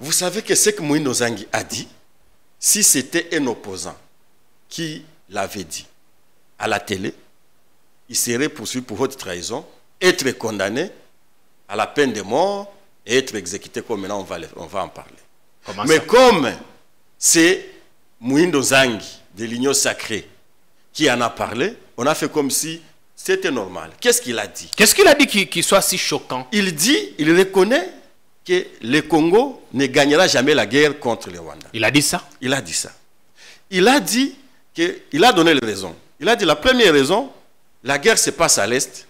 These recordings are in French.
Vous savez que ce que Mouino Zangi a dit, si c'était un opposant qui l'avait dit à la télé, il serait poursuivi pour haute trahison, être condamné à la peine de mort et être exécuté comme maintenant on va, en parler. Mais comme c'est Mouindo Zangi de l'Union Sacrée qui en a parlé, on a fait comme si c'était normal. Qu'est-ce qu'il a dit Qu'est-ce qu'il a dit qui soit si choquant Il dit, il reconnaît que le Congo ne gagnera jamais la guerre contre le Rwanda. Il a dit ça Il a dit ça. Il a dit il a donné les raisons. Il a dit la première raison, la guerre se passe à l'Est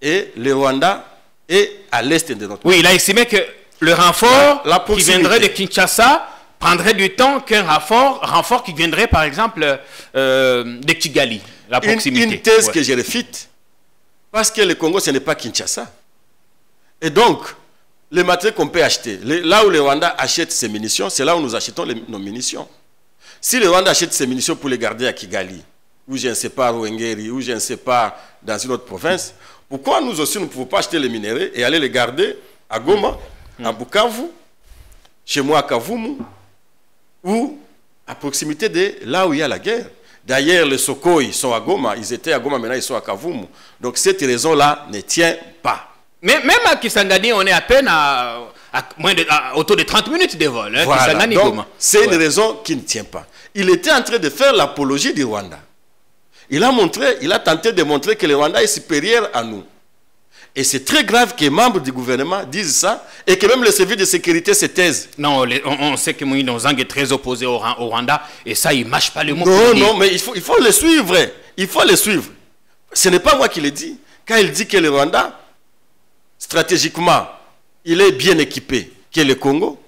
et le Rwanda est à l'Est de notre Oui, il a estimé que le renfort qui viendrait de Kinshasa prendrait du temps qu'un renfort, qui viendrait par exemple euh, de Kigali, la proximité. Une, thèse que je refite, parce que le Congo ce n'est pas Kinshasa. Et donc, les matériaux qu'on peut acheter, là où le Rwanda achète ses munitions, c'est là où nous achetons nos munitions. Si le Rwanda achète ses munitions pour les garder à Kigali, ou je ne sais pas, à Ngeri ou je ne sais pas, dans une autre province, pourquoi nous aussi, nous ne pouvons pas acheter les minéraux et aller les garder à Goma, mm. à Bukavu, chez moi à Kavumu, ou à proximité de là où il y a la guerre D'ailleurs, les Sokoï sont à Goma, ils étaient à Goma, maintenant ils sont à Kavumu. Donc cette raison-là ne tient pas. Mais même à Kisangani, on est à peine à, moins autour de 30 minutes de vol. Hein, c'est une raison qui ne tient pas. Il était en train de faire l'apologie du Rwanda. Il a, montré, il a tenté de montrer que le Rwanda est supérieur à nous. Et c'est très grave que les membres du gouvernement disent ça et que même le service de sécurité se taise. Non, on, sait que Mouino Zang est très opposé au, Rwanda et ça, il ne mâche pas le mot. Non, non, mais il faut, il faut le suivre. Il faut le suivre. Ce n'est pas moi qui le dis. Quand il dit que le Rwanda stratégiquement, il est bien équipé que le Congo.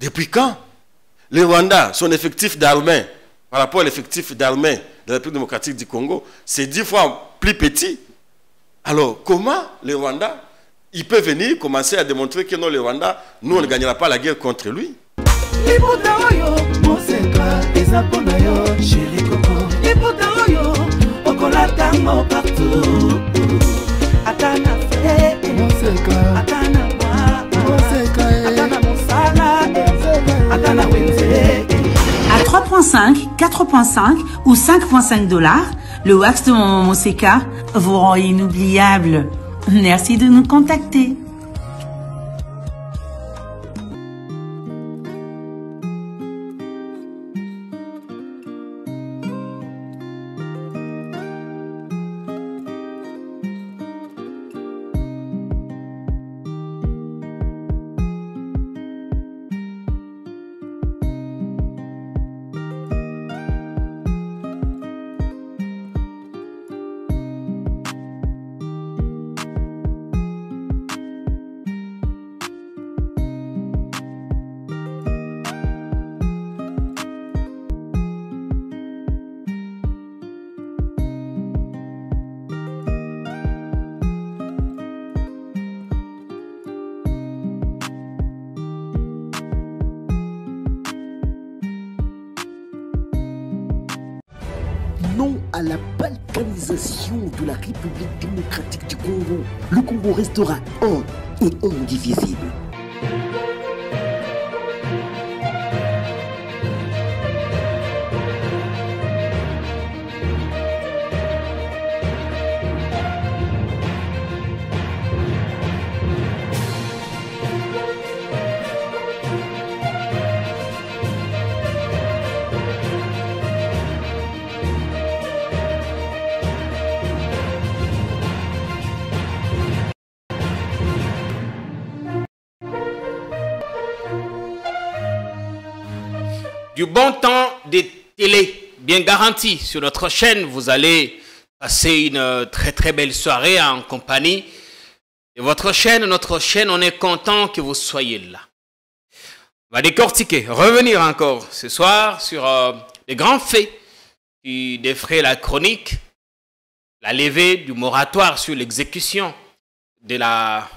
Depuis quand le Rwanda, son effectif d'armée, par rapport à l'effectif d'armée de la République démocratique du Congo, c'est dix fois plus petit. Alors, comment le Rwanda, il peut venir commencer à démontrer que non, le Rwanda, nous, on ne gagnera pas la guerre contre lui à 3.5, 4.5 ou 5.5 dollars, le wax de mon Moseka vous rend inoubliable. Merci de nous contacter. République démocratique du Congo, le Congo restera un et indivisible. du bon temps des télé bien garanti sur notre chaîne. Vous allez passer une euh, très très belle soirée en compagnie de votre chaîne. Notre chaîne, on est content que vous soyez là. On va décortiquer, revenir encore ce soir sur euh, les grands faits qui défraient la chronique, la levée du moratoire sur l'exécution de la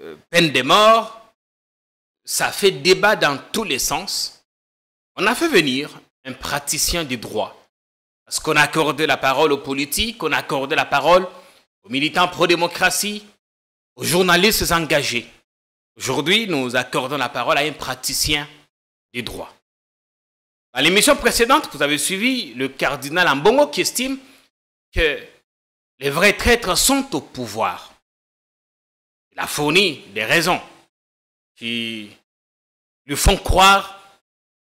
euh, peine de mort. Ça fait débat dans tous les sens. On a fait venir un praticien du droit. Parce qu'on a accordé la parole aux politiques, on a accordé la parole aux militants pro-démocratie, aux journalistes engagés. Aujourd'hui, nous accordons la parole à un praticien du droit. À l'émission précédente, vous avez suivi le cardinal Ambongo qui estime que les vrais traîtres sont au pouvoir. Il a fourni des raisons qui lui font croire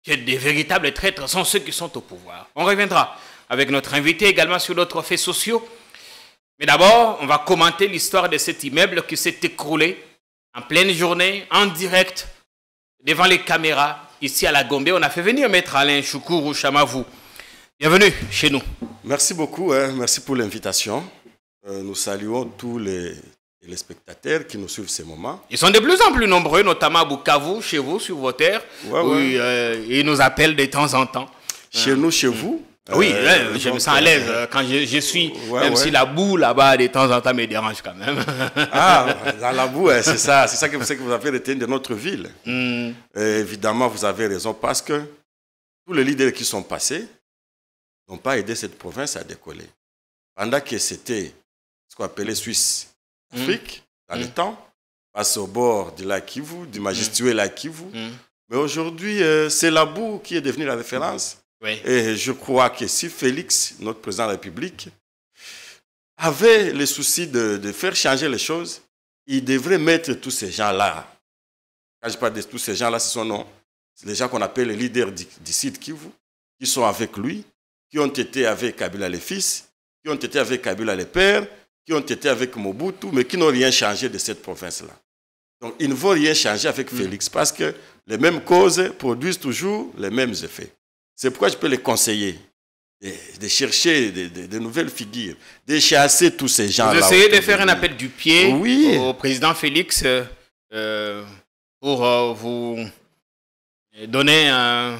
que des véritables traîtres sont ceux qui sont au pouvoir. On reviendra avec notre invité également sur d'autres faits sociaux. Mais d'abord, on va commenter l'histoire de cet immeuble qui s'est écroulé en pleine journée, en direct, devant les caméras, ici à la Gombe. On a fait venir Maître Alain Choukourou Chamavou. Bienvenue chez nous. Merci beaucoup, hein. merci pour l'invitation. Euh, nous saluons tous les les spectateurs qui nous suivent ces moments. Ils sont de plus en plus nombreux, notamment à Bukavu, chez vous, sur vos terres. Oui, où euh, ils nous appellent de temps en temps. Chez nous, chez euh, vous. Oui, euh, je me sens à l'aise quand je, suis, même si la boue là-bas de temps en temps me dérange quand même. ah, la boue, c'est ça, c'est ça que vous, que vous avez retenu de notre ville. Hmm. évidemment, vous avez raison parce que tous les leaders qui sont passés n'ont pas aidé cette province à décoller. Pendant que c'était ce qu'on appelait Suisse, Mm. dans le mm. temps, passe au bord du lac Kivu, du mm. majestueux lac Kivu. Mais aujourd'hui, euh, c'est la boue qui est devenue la référence. Et je crois que si Félix, notre président de la République, avait le souci de, faire changer les choses, il devrait mettre tous ces gens-là. Quand je parle de tous ces gens-là, ce sont non, les gens qu'on appelle les leaders du, du site Kivu, qui sont avec lui, qui ont été avec Kabila les fils, qui ont été avec Kabila les pères, qui ont été avec Mobutu, mais qui n'ont rien changé de cette province-là. Donc, ils ne vont rien changer avec hmm. Félix, parce que les mêmes causes produisent toujours les mêmes effets. C'est pourquoi je peux les conseiller de, chercher de, nouvelles figures, de chasser tous ces gens-là. de faire un appel du pied au président Félix euh, euh, pour euh, vous donner un...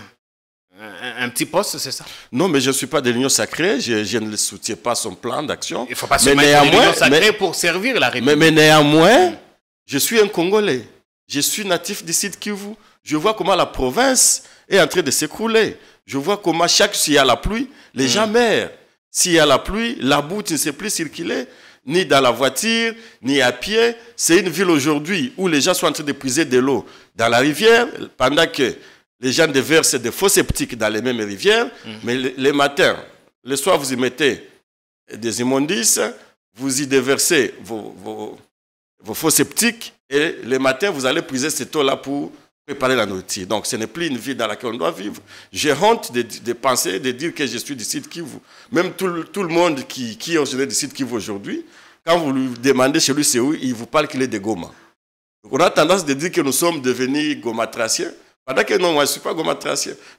Un, petit poste, c'est ça Non, mais je ne suis pas de l'Union sacrée, je, je, ne soutiens pas son plan d'action. Il ne faut pas se mais de l'Union sacrée pour servir la République. Mais, néanmoins, je suis un Congolais, je suis natif du site Kivu. Je vois comment la province est en train de s'écrouler. Je vois comment chaque, s'il y a la pluie, les hmm. gens meurent. S'il y a la pluie, la boue, ne sait plus circuler, ni dans la voiture, ni à pied. C'est une ville aujourd'hui où les gens sont en train de puiser de l'eau dans la rivière pendant que les gens déversent des faux sceptiques dans les mêmes rivières, mhm. mais le, les matins, le soir, vous y mettez des immondices, vous y déversez vos, faux sceptiques, et le matin, vous allez puiser cette eau-là pour préparer la nourriture. Donc, ce n'est plus une vie dans laquelle on doit vivre. J'ai honte de, penser, de dire que je suis du site Kivu. Même tout, le monde qui, qui est originaire du site Kivu aujourd'hui, quand vous lui demandez chez lui c'est où, il vous parle qu'il est de Goma. on a tendance de dire que nous sommes devenus gomatraciens, pendant que non, moi, je suis pas Goma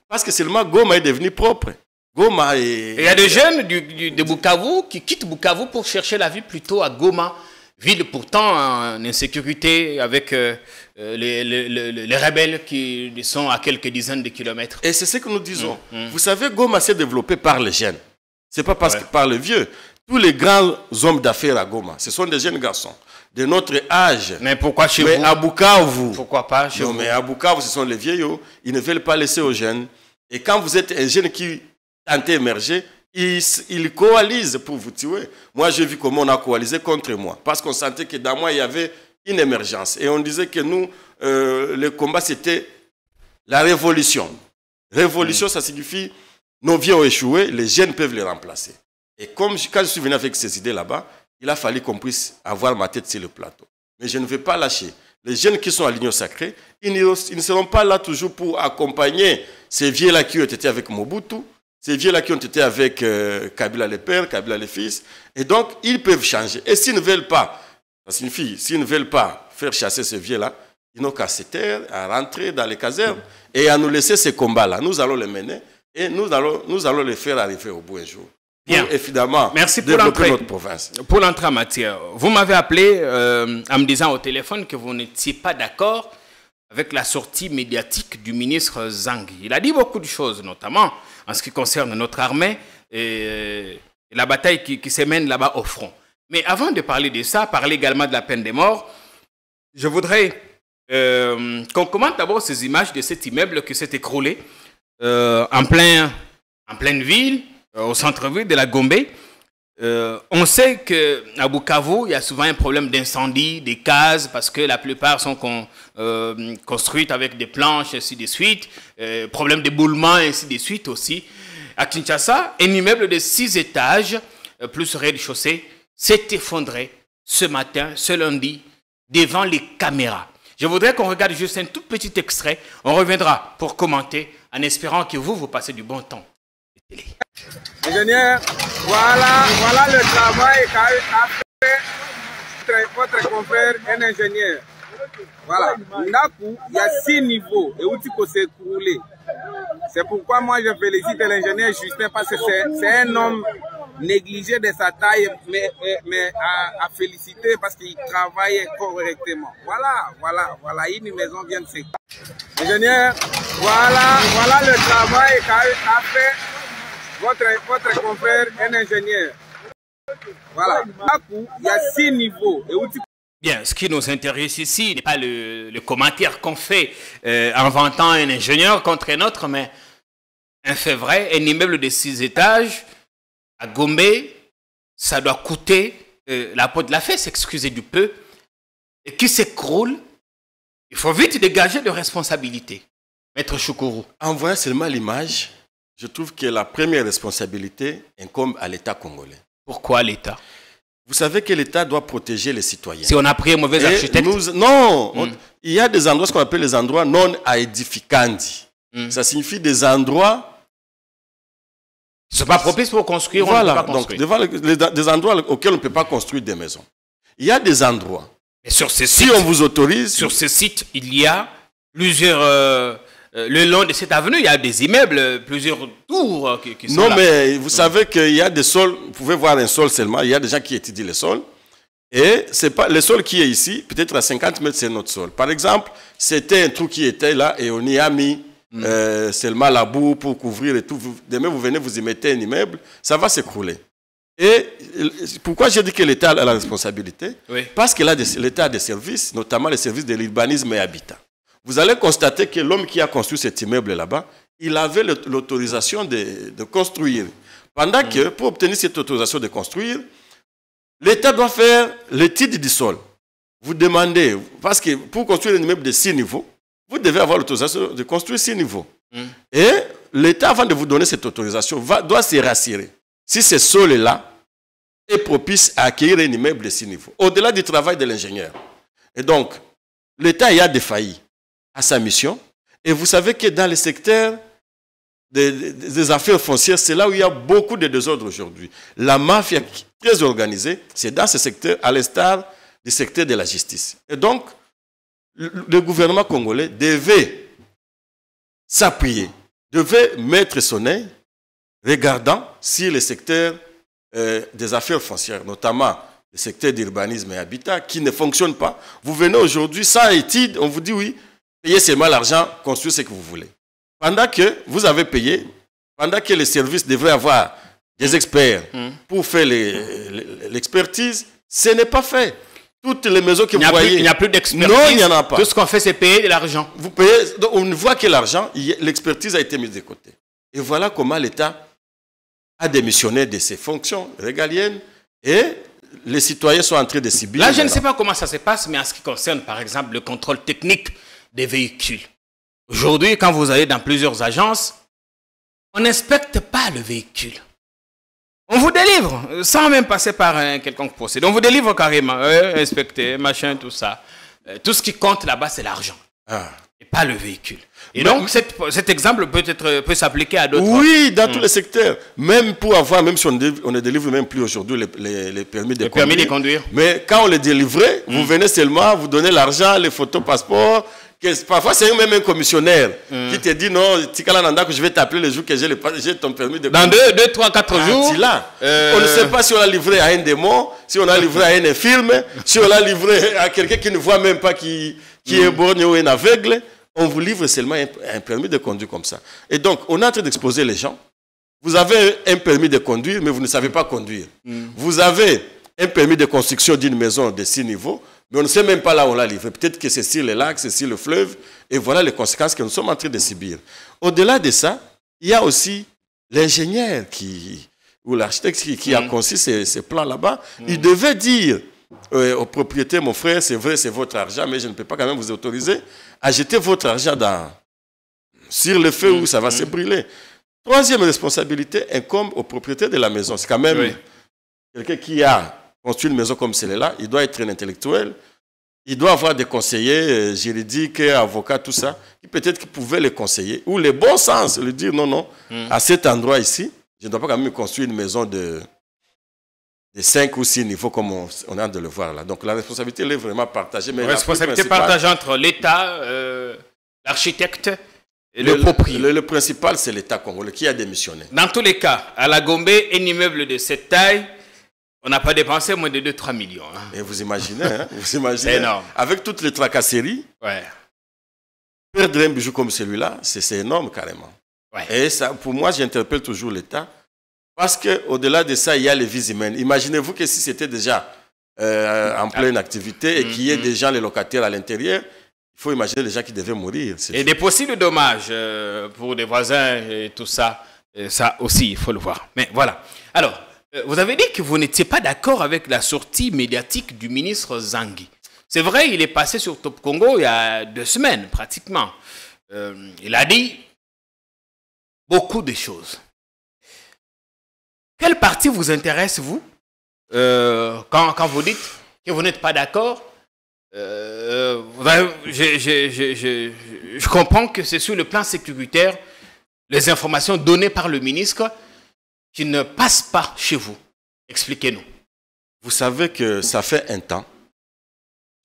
Parce que seulement Goma est devenu propre. Goma Il y a des jeunes de Bukavu qui quittent Bukavu pour chercher la vie plutôt à Goma, ville pourtant en insécurité avec euh, euh, les, rebelles qui sont à quelques dizaines de kilomètres. Et c'est ce que nous disons. Mm, mm. Vous savez, Goma s'est développé par les jeunes. Ce n'est pas parce que par les vieux. Tous les grands hommes d'affaires à Goma, ce sont des jeunes garçons de notre âge. Mais pourquoi chez vous Mais à Pourquoi pas chez mais ce sont les vieillots. Ils ne veulent pas laisser aux jeunes. Et quand vous êtes un jeune qui tente d'émerger, ils, ils, coalisent pour vous tuer. Moi, j'ai vu comment on a coalisé contre moi. Parce qu'on sentait que dans moi, il y avait une émergence. Et on disait que nous, euh, le combat, c'était la révolution. Révolution, mm. ça signifie nos vieux ont échoué, les jeunes peuvent les remplacer. Et comme quand je suis venu avec ces idées là-bas, il a fallu qu'on puisse avoir ma tête sur le plateau. Mais je ne vais pas lâcher. Les jeunes qui sont à l'Union sacrée, ils ne seront pas là toujours pour accompagner ces vieux-là qui ont été avec Mobutu, ces vieux-là qui ont été avec euh, Kabila le père, Kabila le fils. Et donc, ils peuvent changer. Et s'ils ne veulent pas, ça signifie, s'ils ne veulent pas faire chasser ces vieux-là, ils n'ont qu'à se taire, à rentrer dans les casernes et à nous laisser ces combats-là. Nous allons les mener et nous allons, nous allons les faire arriver au bout un jour. Bien. évidemment Merci pour Pour l'entrée en matière, vous m'avez appelé euh, en me disant au téléphone que vous n'étiez pas d'accord avec la sortie médiatique du ministre Zang. Il a dit beaucoup de choses, notamment en ce qui concerne notre armée et euh, la bataille qui, se mène là-bas au front. Mais avant de parler de ça, parler également de la peine des morts, je voudrais euh, qu'on commente d'abord ces images de cet immeuble qui s'est écroulé en, plein, en pleine ville euh, au centre-ville de la Gombe. Euh, on sait qu'à Bukavu, il y a souvent un problème d'incendie, des cases, parce que la plupart sont euh, construites avec des planches, ainsi de suite. problème d'éboulement, ainsi de suite aussi. À Kinshasa, un immeuble de six étages, plus rez-de-chaussée, s'est effondré ce matin, ce lundi, devant les caméras. Je voudrais qu'on regarde juste un tout petit extrait. On reviendra pour commenter en espérant que vous, vous passez du bon temps. Ingénieur, voilà, voilà le travail qu'a fait votre confrère, un ingénieur. Voilà. Naku, il y a six niveaux et où tu peux s'écrouler. C'est pourquoi moi je félicite l'ingénieur Justin parce que c'est un homme négligé de sa taille, mais, à, féliciter parce qu'il travaille correctement. Voilà, voilà, voilà, une maison vient de s'écrouler. Ingénieur, voilà, voilà le travail qu'a fait votre, confrère est ingénieur. Voilà. il y a six niveaux. Bien, ce qui nous intéresse ici n'est pas le, commentaire qu'on fait euh, en vantant un ingénieur contre un autre, mais un fait vrai, un immeuble de six étages à Gombe, ça doit coûter euh, la peau de la fesse, excusez du peu, et qui s'écroule. Il faut vite dégager de responsabilité. Maître Choukourou. envoie seulement l'image, je trouve que la première responsabilité incombe à l'État congolais. Pourquoi l'État Vous savez que l'État doit protéger les citoyens. Si on a pris un mauvais architecte Non hmm. Il y a des endroits, ce qu'on appelle les endroits non aédificandi hmm. Ça signifie des endroits ce n'est pas propice pour construire. Voilà, on peut pas construire. donc des endroits auxquels on ne peut pas construire des maisons. Il y a des endroits. Et sur ces sites, on vous autorise, sur ces sites, il y a plusieurs euh, euh, le long de cette avenue, il y a des immeubles, euh, plusieurs tours euh, qui, Non, mais vous mm. savez qu'il y a des sols, vous pouvez voir un sol seulement, il y a des gens qui étudient les sols. Et c'est pas le sol qui est ici, peut-être à 50 mètres, c'est notre sol. Par exemple, c'était un trou qui était là et on y a mis mm. seulement la boue pour couvrir et tout. demain, vous venez, vous y mettez un immeuble, ça va s'écrouler. Et pourquoi j'ai dit que l'État a la responsabilité Parce que l'État a des services, notamment les services de l'urbanisme et habitat vous allez constater que l'homme qui a construit cet immeuble là-bas, il avait l'autorisation de, construire. Pendant que, pour obtenir cette autorisation de construire, l'État doit faire le titre du sol. Vous demandez, parce que pour construire un immeuble de six niveaux, vous devez avoir l'autorisation de construire six niveaux. Hmm. Et l'État, avant de vous donner cette autorisation, doit se rassurer si ce sol-là est propice à accueillir un immeuble de six niveaux, au-delà du travail de l'ingénieur. Et donc, l'État y a défailli à sa mission. Et vous savez que dans le secteur des, affaires foncières, c'est là où il y a beaucoup de désordres aujourd'hui. La mafia très organisée, c'est dans ce secteur, à l'instar du secteur de la justice. Et donc, le gouvernement congolais devait s'appuyer, devait mettre son œil, regardant si le secteur euh, des affaires foncières, notamment le secteur d'urbanisme et habitat, qui ne fonctionne pas. Vous venez aujourd'hui sans étude, on vous dit oui, Payez seulement l'argent, construisez ce que vous voulez. Pendant que vous avez payé, pendant que les services devraient avoir des mm. experts mm. pour faire l'expertise, ce n'est pas fait. Toutes les maisons qui vous il n'y a plus d'expertise. Non, il n'y en a pas. Tout ce qu'on fait, c'est payer de l'argent. Vous payez, on ne voit que l'argent, l'expertise a été mise de côté. Et voilà comment l'État a démissionné de ses fonctions régaliennes et les citoyens sont entrés train de Là, je ne sais pas comment ça se passe, mais en ce qui concerne, par exemple, le contrôle technique des véhicules. Aujourd'hui, quand vous allez dans plusieurs agences, on n'inspecte pas le véhicule. On vous délivre, sans même passer par quelqu'un quelconque procédé. On vous délivre carrément, euh, inspecter, machin, tout ça. Euh, tout ce qui compte là-bas, c'est l'argent. Ah. Et pas le véhicule. Et donc, cet, exemple peut, peut s'appliquer à d'autres. Oui, dans hmm. tous les secteurs. Même pour avoir, même si on, ne délivre même plus aujourd'hui les, permis de les conduire. Permis de conduire. Mais quand on les délivrait, vous venez seulement, vous donnez l'argent, les photos, passeports, parfois, c'est même un commissionnaire hmm. qui te dit non, je vais t'appeler le jour que j'ai ton permis de. Dans 2, 3, 4 jours. Euh, on ne sait pas si on l'a livré à un démon, si on l'a livré à un infirme, si on l'a livré à quelqu'un qui ne voit même pas, qui, est hmm. borgne ou un aveugle. On vous livre seulement un, permis de conduire comme ça. Et donc, on est en train d'exposer les gens. Vous avez un permis de conduire, mais vous ne savez pas conduire. Hmm. Vous avez un permis de construction d'une maison de six niveaux, mais on ne sait même pas là où on la livré Peut-être que c'est sur les lacs, c'est sur le fleuve. Et voilà les conséquences que nous sommes en train de subir. Au-delà de ça, il y a aussi l'ingénieur qui, ou l'architecte qui, a mm. conçu ces, plans là-bas. Mm. Il devait dire euh, aux propriétaires, mon frère, c'est vrai, c'est votre argent, mais je ne peux pas quand même vous autoriser à jeter votre argent dans, sur le feu où mm. ça va se brûler. Troisième responsabilité incombe au propriétaire de la maison. C'est quand même quelqu'un qui a construire une maison comme celle-là, il doit être un intellectuel, il doit avoir des conseillers euh, juridiques, avocats, tout ça, qui peut-être qui pouvaient les conseiller, ou le bon sens, lui dire non, non, hmm. à cet endroit ici, je ne dois pas quand même construire une maison de, de 5 ou 6 niveaux comme on, on a de le voir là. Donc la responsabilité, elle est vraiment partagée. la responsabilité partagée entre l'État, euh, l'architecte et le, le propriétaire. Le, le, principal, c'est l'État congolais qui a démissionné. Dans tous les cas, à la Gombe, un immeuble de cette taille on n'a pas dépensé moins de 2-3 millions. Hein. Et vous imaginez, hein, vous imaginez. énorme. Avec toutes les tracasseries, perdre un bijou comme celui-là, c'est énorme carrément. Et ça, pour moi, j'interpelle toujours l'État. Parce qu'au-delà de ça, il y a les vies humaines. Imaginez-vous que si c'était déjà euh, en pleine activité et mm, qu'il y ait mm. déjà les locataires à l'intérieur, il faut imaginer les gens qui devaient mourir. Et des possibles dommages euh, pour des voisins et tout ça, ça aussi, il faut le voir. Mais voilà. Alors, euh, vous avez dit que vous n'étiez pas d'accord avec la sortie médiatique du ministre Zangui. C'est vrai, il est passé sur Top Congo il y a deux semaines pratiquement. Euh, il a dit beaucoup de choses. Quelle partie vous intéresse, vous, euh, quand, vous dites que vous n'êtes pas d'accord je, je comprends que c'est sur le plan sécuritaire, les informations données par le ministre qui ne passe pas chez vous Expliquez-nous. Vous savez que ça fait un temps,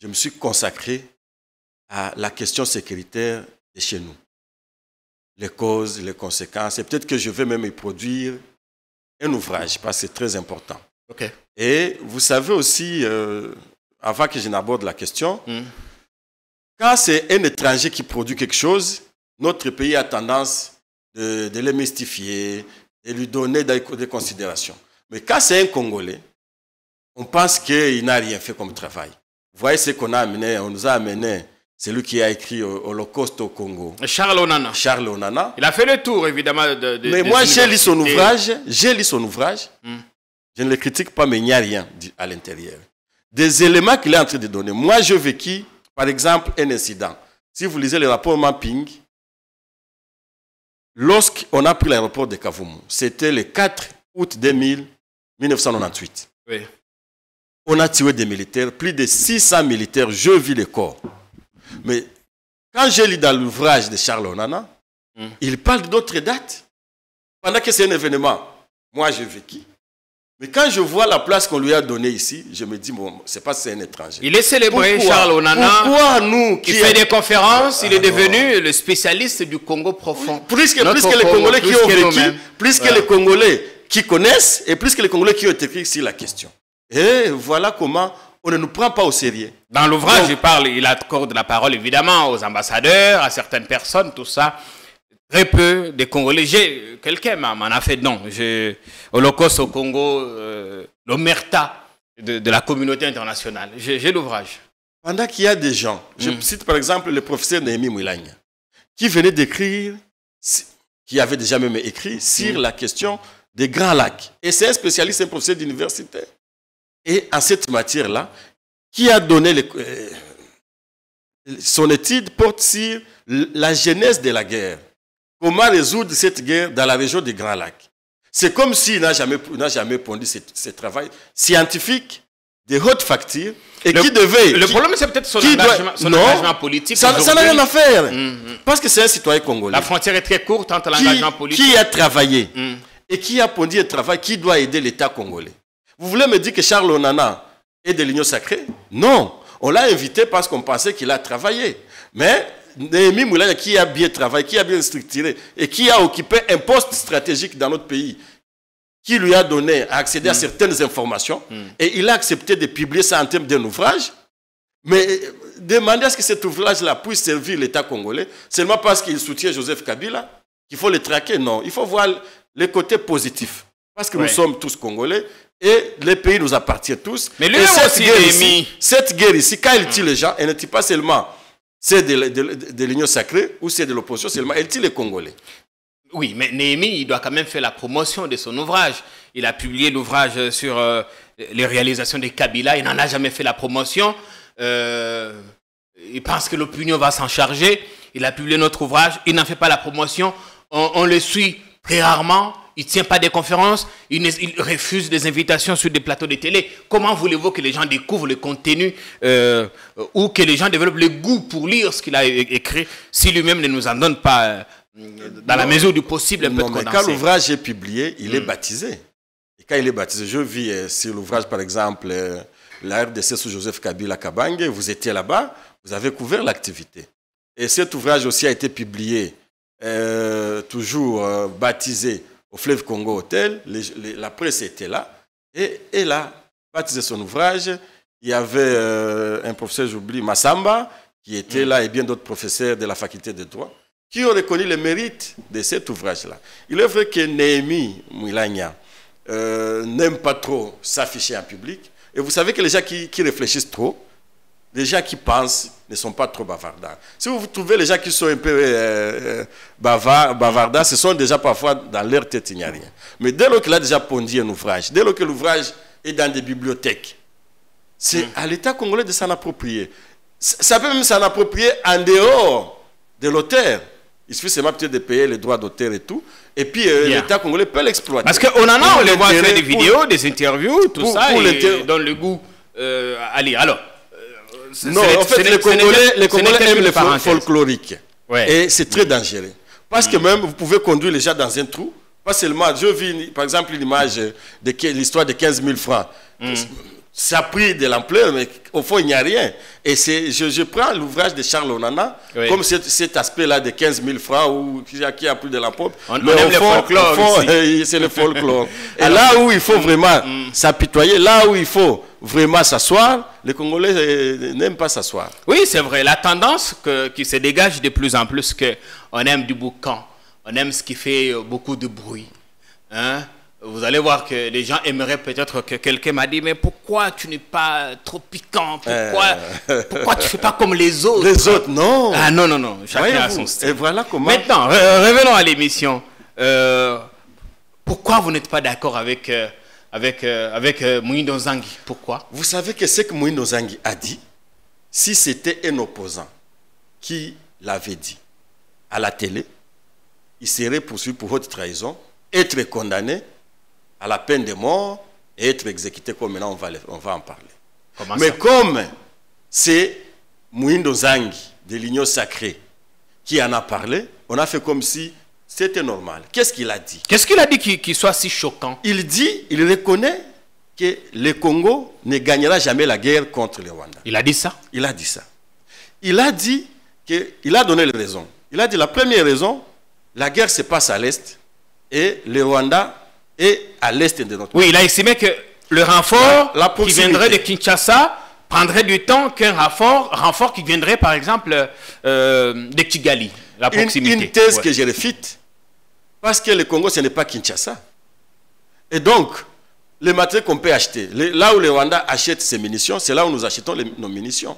je me suis consacré à la question sécuritaire de chez nous. Les causes, les conséquences, et peut-être que je vais même y produire un ouvrage, parce que c'est très important. Ok. Et vous savez aussi, euh, avant que je n'aborde la question, hmm. quand c'est un étranger qui produit quelque chose, notre pays a tendance de, de les mystifier, et lui donner des considérations. Mais quand c'est un Congolais, on pense qu'il n'a rien fait comme travail. Vous voyez ce qu'on a amené, on nous a amené celui qui a écrit Holocauste au Congo. Charles Onana. Charles Onana. Il a fait le tour, évidemment. mais moi, j'ai lu son ouvrage, j'ai lu son ouvrage, hmm. je ne le critique pas, mais il n'y a rien à l'intérieur. Des éléments qu'il est en train de donner. Moi, j'ai vécu, par exemple, un incident. Si vous lisez le rapport Mapping, Lorsqu'on a pris l'aéroport de Kavumu, c'était le 4 août 2000, 1998. Oui. On a tué des militaires, plus de 600 militaires, je vis le corps. Mais quand j'ai lu dans l'ouvrage de Charles Onana, hmm. il parle d'autres dates. Pendant que c'est un événement, moi j'ai vécu. Mais quand je vois la place qu'on lui a donnée ici, je me dis, bon, c'est pas c'est un étranger. Il est célébré, Charles Onana. Pourquoi nous qui Il fait des conférences, il est ah devenu le spécialiste du Congo profond. plus que, les Congolais qui ont vécu, plus que les Congolais qui connaissent et plus que les Congolais qui ont écrit sur la question. Et voilà comment on ne nous prend pas au sérieux. Dans l'ouvrage, il parle, il accorde la parole évidemment aux ambassadeurs, à certaines personnes, tout ça très peu de Congolais. J'ai quelqu'un m'en a fait non. Holocauste au Congo, euh, l'omerta de, la communauté internationale. J'ai l'ouvrage. Pendant qu'il y a des gens, je mm. cite par exemple le professeur Némi Mouilagne, qui venait d'écrire, qui avait déjà même écrit sur mm. la question des grands lacs. Et c'est un spécialiste, un professeur d'université. Et en cette matière-là, qui a donné euh, son étude porte sur la genèse de la guerre. Comment résoudre cette guerre dans la région des Grands Lacs C'est comme s'il n'a jamais, n'a jamais pondu ce travail scientifique de haute facture et qui devait. Le problème, c'est peut-être son, engagement, politique. Ça n'a rien à faire. Mhm, mhm. Parce que c'est un citoyen congolais. La frontière est très courte entre l'engagement politique. Qui a travaillé mhm. et qui a pondu le travail qui doit aider l'État congolais. Vous voulez me dire que Charles Onana est de l'Union sacrée Non. On l'a invité parce qu'on pensait qu'il a travaillé. Mais Néhémie Moulay, qui a bien travaillé, qui a bien structuré et qui a occupé un poste stratégique dans notre pays, qui lui a donné accéder à mm. certaines informations mm. et il a accepté de publier ça en termes d'un ouvrage. Mais euh, demander à ce que cet ouvrage-là puisse servir l'État congolais, seulement parce qu'il soutient Joseph Kabila, qu'il faut le traquer, non. Il faut voir le côté positif. Parce que nous sommes tous Congolais et le pays nous appartient tous. Mais lui et cette, aussi guerre ici, cette guerre ici, quand il tue mm. les gens, elle ne tue pas seulement c'est de, l'union sacrée ou c'est de l'opposition seulement Est-il les Congolais Oui, mais Néhémie, il doit quand même faire la promotion de son ouvrage. Il a publié l'ouvrage sur euh, les réalisations de Kabila, il n'en a jamais fait la promotion. Euh, il pense que l'opinion va s'en charger. Il a publié notre ouvrage, il n'en fait pas la promotion. on le suit très rarement il ne tient pas des conférences, il, refuse des invitations sur des plateaux de télé. Comment voulez-vous que les gens découvrent le contenu euh, ou que les gens développent le goût pour lire ce qu'il a écrit si lui-même ne nous en donne pas, euh, dans la mesure du possible, un peu de Quand l'ouvrage est publié, il est hmm. baptisé. Et quand il est baptisé, je vis euh, sur l'ouvrage, par exemple, la RDC sous Joseph Kabila Kabange, vous étiez là-bas, vous avez couvert l'activité. Et cet ouvrage aussi a été publié, toujours baptisé au fleuve Congo Hotel, la presse était là. Et elle a baptisé son ouvrage. Il y avait euh, un professeur, j'oublie, Massamba, qui était mm. là, et bien d'autres professeurs de la faculté de droit, qui ont reconnu le mérite de cet ouvrage-là. Il est vrai que Néhémie Mouilagna euh, n'aime pas trop s'afficher en public. Et vous savez que les gens qui réfléchissent trop, les gens qui pensent ne sont pas trop bavardants. Si vous trouvez les gens qui sont un peu euh, euh ce sont déjà parfois dans leur tête, il n'y a rien. Mais dès lors qu'il a déjà pondu un ouvrage, dès lors que l'ouvrage est dans des bibliothèques, c'est mm. à l'État congolais de s'en approprier. Ça peut même s'en approprier en dehors de l'auteur. Il suffit seulement peut-être de payer les droits d'auteur et tout. Et puis euh, l'État congolais peut l'exploiter. Parce qu'on en a, on les voit faire des vidéos, des interviews, tout ça, pour et donne le goût. Euh, à lire. alors, non, en fait, les Congolais, les aiment le folklorique. Et c'est très dangereux. Parce que même, vous pouvez conduire les gens dans un trou. Pas seulement, je vis, par exemple, l'image de l'histoire de 15 000 francs. Hmm ça a pris de l'ampleur, mais au fond, il n'y a rien. Et je, je prends l'ouvrage de Charles Onana comme cet, aspect-là de 15 000 francs ou qui a, qui a pris de l'ampleur. On, mais le folklore, c'est le folklore. Et là où il faut vraiment mm. s'apitoyer, là où il faut vraiment s'asseoir, les Congolais euh, n'aiment pas s'asseoir. Oui, c'est vrai. La tendance que, qui se dégage de plus en plus, que on aime du boucan, on aime ce qui fait euh, beaucoup de bruit. Hein? Vous allez voir que les gens aimeraient peut-être que quelqu'un m'a dit, mais pourquoi tu n'es pas trop piquant Pourquoi, euh. pourquoi tu ne fais pas comme les autres Les autres, non. Ah non, non, non. Chacun a son style. Et voilà comment... Maintenant, euh, revenons à l'émission. Euh, pourquoi vous n'êtes pas d'accord avec, avec, Pourquoi Vous savez que ce que Mouindo a dit, si c'était un opposant qui l'avait dit à la télé, il serait poursuivi pour votre trahison, être condamné à la peine de mort et être exécuté comme maintenant on va, on va en parler. Mais comme c'est Mouindo Zangi de l'Union Sacrée qui en a parlé, on a fait comme si c'était normal. Qu'est-ce qu'il a dit Qu'est-ce qu'il a dit qui, qui soit si choquant Il dit, il reconnaît que le Congo ne gagnera jamais la guerre contre le Rwanda. Il a dit ça Il a dit ça. Il a dit qu'il a donné les raisons. Il a dit la première raison, la guerre se passe à l'Est et le Rwanda et à l'est de notre pays. Oui, il a estimé que le renfort qui viendrait de Kinshasa prendrait du temps qu'un renfort, renfort qui viendrait par exemple euh, de Kigali, la proximité. Une, thèse que je réfute, parce que le Congo ce n'est pas Kinshasa. Et donc, les matériaux qu'on peut acheter, là où le Rwanda achète ses munitions, c'est là où nous achetons nos munitions.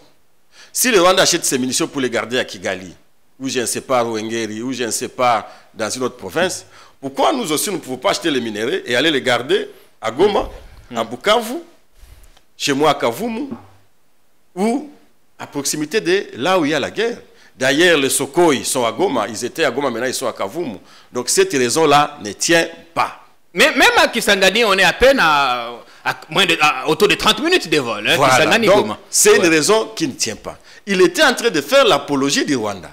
Si le Rwanda achète ses munitions pour les garder à Kigali, ou je ne sais pas, Ruengeri, ou je ne sais pas, dans une autre province, pourquoi nous aussi, nous ne pouvons pas acheter les minéraux et aller les garder à Goma, hmm. à Bukavu, chez moi à Kavumu, ou à proximité de là où il y a la guerre D'ailleurs, les Sokoï sont à Goma, ils étaient à Goma, maintenant ils sont à Kavumu. Donc cette raison-là ne tient pas. Mais même à Kisangani, on est à peine à, autour de 30 minutes de vol. Hein, c'est une raison qui ne tient pas. Il était en train de faire l'apologie du Rwanda.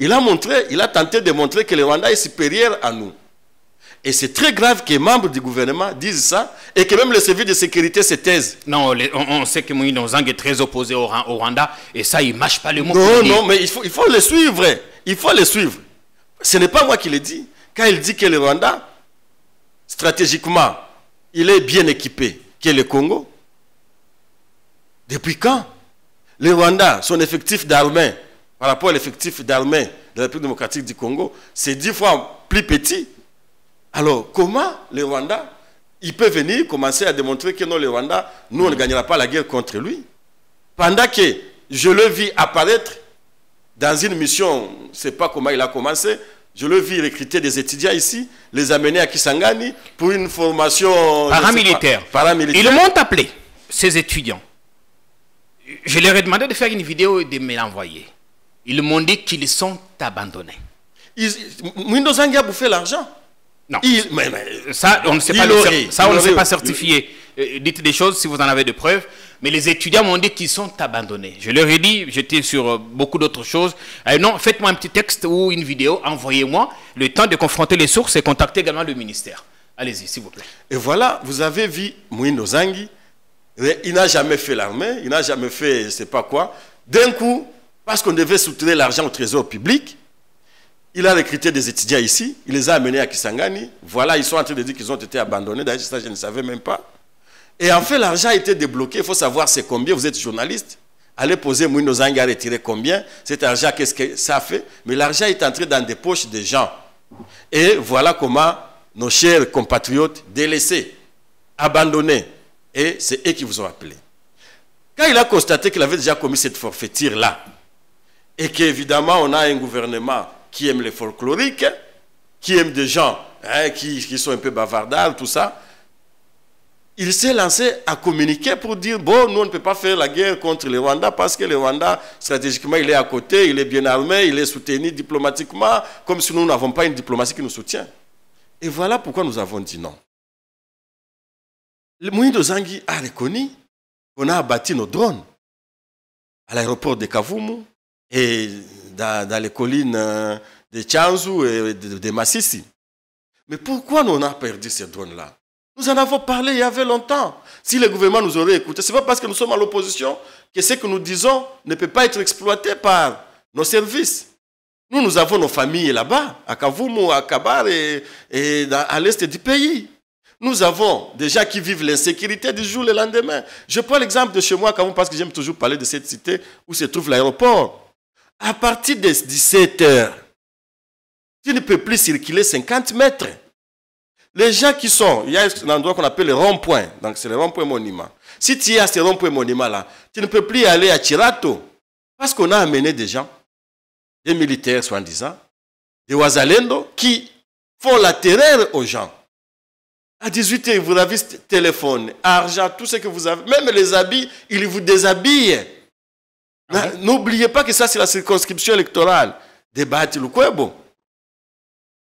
Il a montré, il a tenté de montrer que le Rwanda est supérieur à nous. Et c'est très grave que les membres du gouvernement disent ça et que même le service de sécurité se taise. Non, on, sait que Moïse Zang est très opposé au, Rwanda et ça, il ne mâche pas le mot. Non, non, mais il faut, il faut le suivre. Il faut le suivre. Ce n'est pas moi qui le dis. Quand il dit que le Rwanda, stratégiquement, il est bien équipé, que le Congo, depuis quand Le Rwanda, son effectif d'armée, par rapport à l'effectif d'armée de la République démocratique du Congo, c'est dix fois plus petit. Alors, comment le Rwanda, il peut venir commencer à démontrer que non, le Rwanda, nous, on ne gagnera pas la guerre contre lui Pendant que je le vis apparaître dans une mission, je ne sais pas comment il a commencé, je le vis recruter des étudiants ici, les amener à Kisangani pour une formation paramilitaire. paramilitaire. Ils m'ont appelé, ces étudiants. Je leur ai demandé de faire une vidéo et de me l'envoyer. Ils m'ont dit qu'ils sont abandonnés. Mwindo Zangi a bouffé l'argent. Non. ça, on ne sait pas, certifié. certifier. Euh, dites des choses si vous en avez de preuves. Mais les étudiants m'ont dit qu'ils sont abandonnés. Je leur ai dit, j'étais sur euh, beaucoup d'autres choses. Euh, non, faites-moi un petit texte ou une vidéo, envoyez-moi le temps de confronter les sources et contacter également le ministère. Allez-y, s'il vous plaît. Et voilà, vous avez vu Mwindo Zangi. Il n'a jamais fait l'armée, il n'a jamais fait, je ne sais pas quoi. D'un coup, parce qu'on devait soutenir l'argent au trésor public, il a recruté des étudiants ici, il les a amenés à Kisangani. Voilà, ils sont en train de dire qu'ils ont été abandonnés. D'ailleurs, ça, je ne savais même pas. Et en fait, l'argent a été débloqué. Il faut savoir c'est combien. Vous êtes journaliste. Allez poser Mouino Zanga, et combien. Cet argent, qu'est-ce que ça fait Mais l'argent est entré dans des poches des gens. Et voilà comment nos chers compatriotes délaissés, abandonnés, et c'est eux qui vous ont appelé. Quand il a constaté qu'il avait déjà commis cette forfaiture-là, et qu'évidemment on a un gouvernement qui aime les folkloriques, qui aime des gens hein, qui, sont un peu bavardables, tout ça, il s'est lancé à communiquer pour dire, bon, nous on ne peut pas faire la guerre contre le Rwanda parce que le Rwanda, stratégiquement, il est à côté, il est bien armé, il est soutenu diplomatiquement, comme si nous n'avons pas une diplomatie qui nous soutient. Et voilà pourquoi nous avons dit non. Le de Zangi a reconnu qu'on a abattu nos drones à l'aéroport de Kavumu, et dans, les collines euh, de Tchanzou et de, de Massissi. Mais pourquoi nous avons perdu ces drones-là Nous en avons parlé il y avait longtemps. Si le gouvernement nous aurait écouté, ce n'est pas parce que nous sommes à l'opposition que ce que nous disons ne peut pas être exploité par nos services. Nous, nous avons nos familles là-bas, à Kavumu, à Kabar et, à l'est du pays. Nous avons des gens qui vivent l'insécurité du jour le lendemain. Je prends l'exemple de chez moi, Kavumou, parce que j'aime toujours parler de cette cité où se trouve l'aéroport à partir de 17 heures, tu ne peux plus circuler 50 mètres. Les gens qui sont, il y a un endroit qu'on appelle le rond-point, donc c'est le rond-point monument. Si tu es à ce rond-point monument-là, tu ne peux plus aller à Tirato parce qu'on a amené des gens, des militaires soi-disant, des Wazalendo, qui font la terreur aux gens. À 18 h vous avez téléphone, argent, tout ce que vous avez, même les habits, ils vous déshabillent. N'oubliez pas que ça, c'est la circonscription électorale de Bahati-Lukwebo,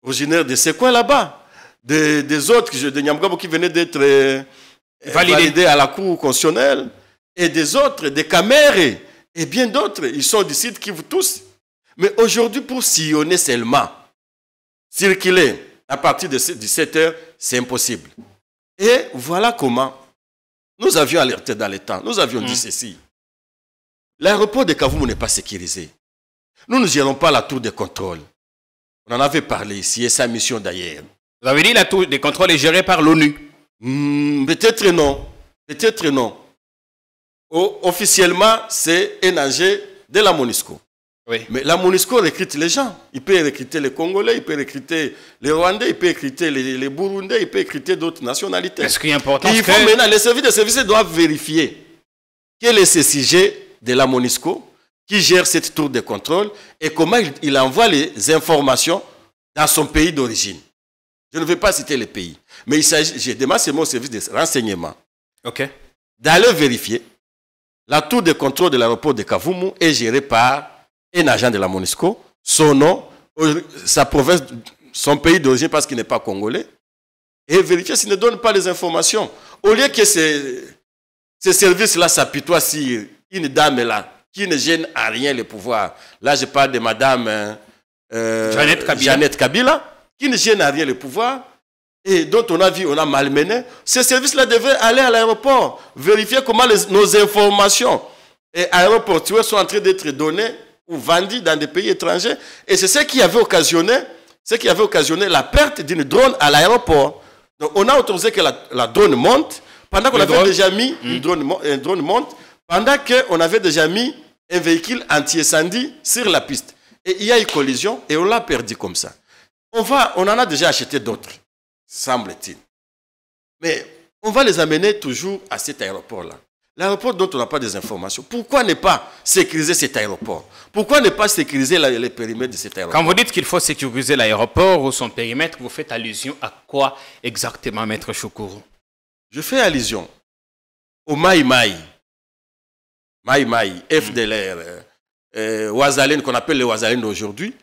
originaire de ces coins là-bas, des autres de Nyamgabo qui venaient d'être euh, validés à la Cour constitutionnelle, et des autres, des Camères et bien d'autres. Ils sont du qui vous tous. Mais aujourd'hui, pour sillonner seulement, circuler à partir de 17 heures, c'est impossible. Et voilà comment nous avions alerté dans les temps. Nous avions dit mm. ceci. L'aéroport de Kavumu n'est pas sécurisé. Nous ne gérons pas la tour de contrôle. On en avait parlé ici et sa mission d'ailleurs. Vous avez dit la tour de contrôle est gérée par l'ONU hmm, Peut-être non. Peut-être non. officiellement, c'est un de la MONUSCO. Mais la MONUSCO recrute les gens. Il peut recruter les Congolais, il peut recruter les Rwandais, il peut recruter les, Burundais, il peut recruter d'autres nationalités. ce qui est important, c'est que... les services de services doivent vérifier que les CCG de la MONISCO qui gère cette tour de contrôle et comment il envoie les informations dans son pays d'origine. Je ne vais pas citer les pays, mais il s'agit, je au service de renseignement d'aller vérifier. La tour de contrôle de l'aéroport de Kavumu est gérée par un agent de la MONUSCO, son nom, euh, sa province, son pays d'origine parce qu'il n'est pas congolais, et vérifier s'il ne donne pas les informations. Au lieu que ces, service services-là s'apitoient si une dame là, qui ne gêne à rien le pouvoir. Là, je parle de madame euh, euh Jeannette, Kabila. qui ne gêne à rien le pouvoir et dont on a vu, on a malmené. Ce service là devait aller à l'aéroport, vérifier comment nos informations et aéroportuaires sont en train d'être données ou vendues dans des pays étrangers. Et c'est ce qui avait occasionné, ce qui avait occasionné la perte d'une drone à l'aéroport. Donc on a autorisé que la, drone monte, pendant qu'on avait déjà mis une hmm. drone monte, pendant qu'on avait déjà mis un véhicule anti-incendie sur la piste. Et il y a eu collision et on l'a perdu comme ça. On, va, on en a déjà acheté d'autres, semble-t-il. Mais on va les amener toujours à cet aéroport-là. L'aéroport dont on n'a pas des informations. Pourquoi ne pas sécuriser cet aéroport Pourquoi ne pas sécuriser les périmètres de cet aéroport Quand vous dites qu'il faut sécuriser l'aéroport ou son périmètre, vous faites allusion à quoi exactement, Maître Choukourou Je fais allusion au Maï Maï. Maï FDLR, hein. euh, qu'on appelle les Ouazalènes aujourd'hui,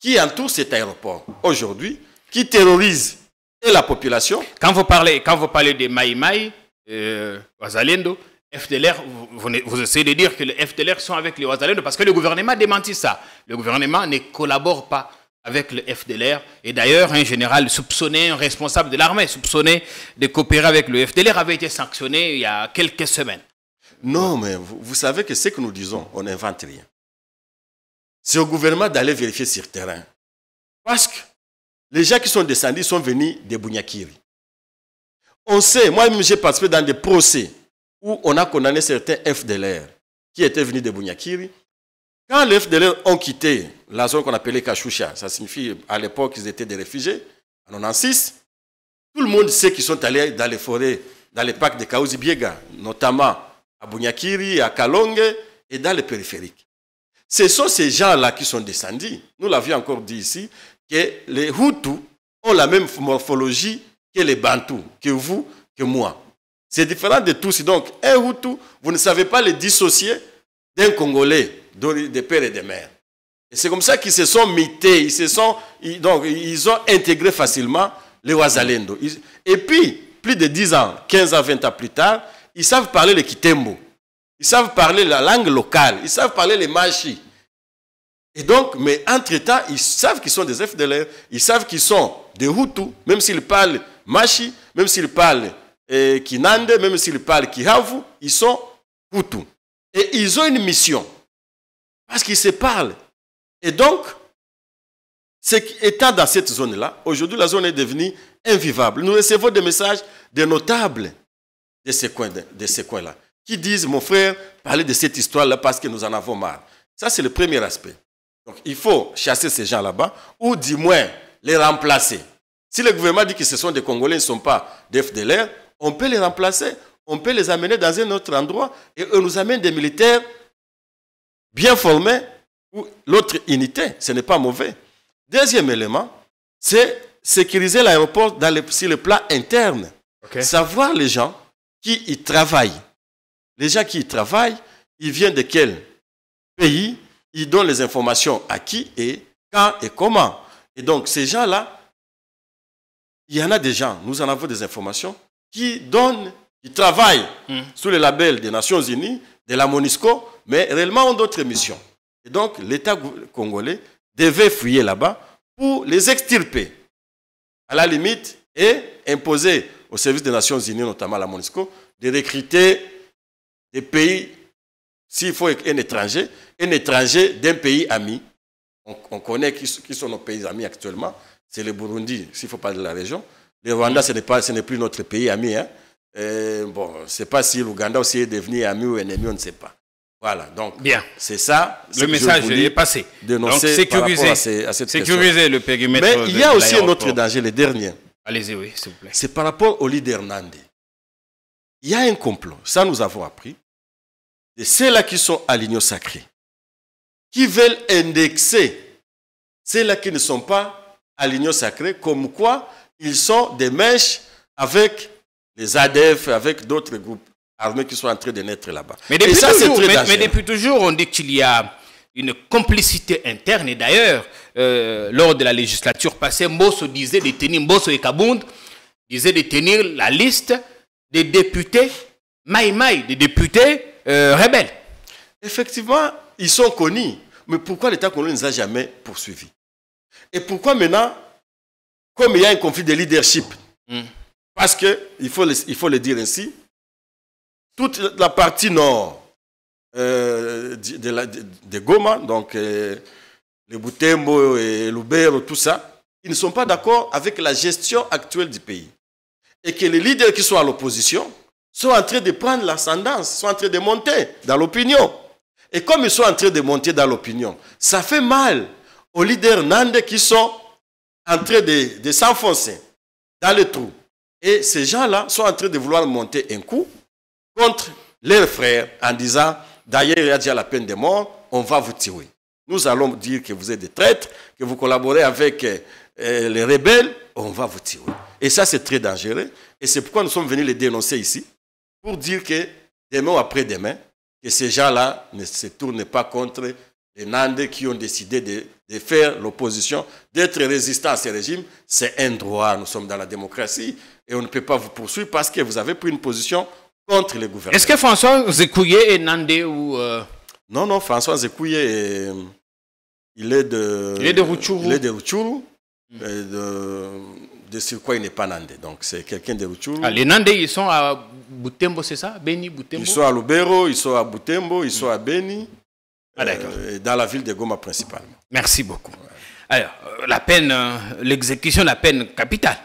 qui entourent cet aéroport aujourd'hui, qui terrorisent la population. Quand vous parlez, quand vous parlez de Maï Maï, euh, FDLR, vous, essayez de dire que les FDLR sont avec les Ouazalendo parce que le gouvernement démentit ça. Le gouvernement ne collabore pas avec le FDLR. Et d'ailleurs, un général soupçonné, un responsable de l'armée soupçonné de coopérer avec le FDLR avait été sanctionné il y a quelques semaines. Non, mais vous, savez que ce que nous disons, on n'invente rien. C'est au gouvernement d'aller vérifier sur terrain. Parce que les gens qui sont descendus sont venus de Bunyakiri. On sait, moi-même j'ai participé dans des procès où on a condamné certains FDLR qui étaient venus de Bunyakiri. Quand les FDLR ont quitté la zone qu'on appelait Kachoucha, ça signifie à l'époque qu'ils étaient des réfugiés, en 96, tout le monde sait qu'ils sont allés dans les forêts, dans les parcs de Kaouzi-Biega, notamment à Bunyakiri, à Kalongue et dans les périphériques. Ce sont ces gens-là qui sont descendus. Nous l'avions encore dit ici, que les Hutus ont la même morphologie que les Bantous, que vous, que moi. C'est différent de tous. Donc, un Hutu, vous ne savez pas le dissocier d'un Congolais, de père et de mère. Et c'est comme ça qu'ils se sont mités, ils sont, donc, ils ont intégré facilement les Wazalendo. Et puis, plus de 10 ans, 15 ans, 20 ans plus tard, ils savent parler le Kitembo. Ils savent parler la langue locale. Ils savent parler les Mashi. Et donc, mais entre-temps, ils savent qu'ils sont des FDLR. Ils savent qu'ils sont des Hutu. même s'ils parlent machi, même s'ils parlent eh, Kinande, même s'ils parlent Kihavu, ils sont Hutu. Et ils ont une mission. Parce qu'ils se parlent. Et donc, étant dans cette zone-là, aujourd'hui la zone est devenue invivable. Nous recevons des messages de notables de ces coins-là, qui disent, mon frère, parlez de cette histoire-là parce que nous en avons marre. Ça, c'est le premier aspect. Donc, il faut chasser ces gens là-bas, ou du moins les remplacer. Si le gouvernement dit que ce sont des Congolais, ils ne sont pas des FDLR, on peut les remplacer, on peut les amener dans un autre endroit, et on nous amène des militaires bien formés, ou l'autre unité, ce n'est pas mauvais. Deuxième élément, c'est sécuriser l'aéroport sur le plan interne. Savoir les gens qui y travaillent. Les gens qui y travaillent, ils viennent de quel pays Ils donnent les informations à qui et quand et comment. Et donc, ces gens-là, il y en a des gens, nous en avons des informations, qui donnent, qui travaillent hmm. sous le label des Nations Unies, de la MONUSCO, mais réellement ont d'autres missions. Et donc, l'État congolais devait fouiller là-bas pour les extirper, à la limite, et imposer au service des Nations Unies, notamment la MONUSCO, de recruter des pays, s'il faut un étranger, un étranger d'un pays ami. On, connaît qui, sont nos pays amis actuellement. C'est le Burundi, s'il faut parler de la région. Le Rwanda, ce n'est, pas, ce n'est plus notre pays ami. Hein. Euh, bon, je ne sais pas si l'Ouganda aussi est devenu ami ou ennemi, on ne sait pas. Voilà, donc c'est ça. Le message est passé. Donc sécuriser, sécuriser le périmètre. Mais il y a aussi un autre danger, le dernier. Allez-y, oui, s'il vous plaît. C'est par rapport au leader Nandé. Il y a un complot, ça nous avons appris, de ceux-là qui sont à l'union sacrée, qui veulent indexer ceux-là qui ne sont pas à l'union sacrée, comme quoi ils sont des mèches avec les ADF, avec d'autres groupes armés qui sont en train de naître là-bas. Mais, mais depuis toujours, on dit qu'il y a une complicité interne. Et d'ailleurs, euh, lors de la législature passée, Mbosso disait de tenir, Mbosso disait de la liste des députés maïmaï, des députés euh, rebelles. Effectivement, ils sont connus. Mais pourquoi l'État congolais ne les a jamais poursuivis Et pourquoi maintenant, comme il y a un conflit de leadership, hmm. parce que, il faut, le, dire ainsi, toute la partie nord euh, de, Goma, donc les Boutembo et tout ça, ils ne sont pas d'accord avec la gestion actuelle du pays. Et que les leaders qui sont à l'opposition sont en train de prendre l'ascendance, sont en train de monter dans l'opinion. Et comme ils sont en train de monter dans l'opinion, ça fait mal aux leaders Nande qui sont en train de, de s'enfoncer dans le trou. Et ces gens-là sont en train de vouloir monter un coup contre leurs frères en disant, d'ailleurs, il y a déjà la peine de mort, on va vous tuer. Nous allons dire que vous êtes des traîtres, que vous collaborez avec euh, euh, les rebelles, on va vous tirer. Et ça, c'est très dangereux. Et c'est pourquoi nous sommes venus les dénoncer ici, pour dire que demain ou après-demain, que ces gens-là ne se tournent pas contre les Nandés qui ont décidé de, faire l'opposition, d'être résistants à ce régime. C'est un droit. Nous sommes dans la démocratie et on ne peut pas vous poursuivre parce que vous avez pris une position contre le gouvernement. Est-ce que François Zekouye est Nandé ou... Euh, non, non, François Zekouye, il est de. Il est de Routchourou. Il est de Routchourou. Hmm. De, de il n'est pas Nandé. Donc c'est quelqu'un de Routchourou. Ah, les Nande ils sont à Boutembo, c'est ça Beni, Boutembo Ils sont à Lubero, ils sont à Boutembo, ils sont à hmm. Beni. Ah, d'accord. Euh, dans la ville de Goma principalement. Merci beaucoup. Alors, euh, la peine, euh, l'exécution de la peine capitale.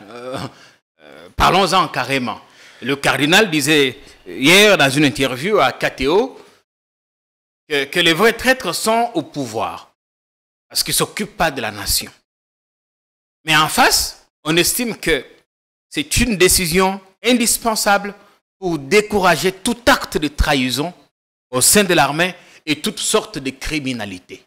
Parlons-en carrément. Le cardinal disait hier dans une interview à KTO que, les vrais traîtres sont au pouvoir, parce qu'ils ne s'occupent pas de la nation. Mais en face, on estime que c'est une décision indispensable pour décourager tout acte de trahison au sein de l'armée et toutes sortes de criminalités.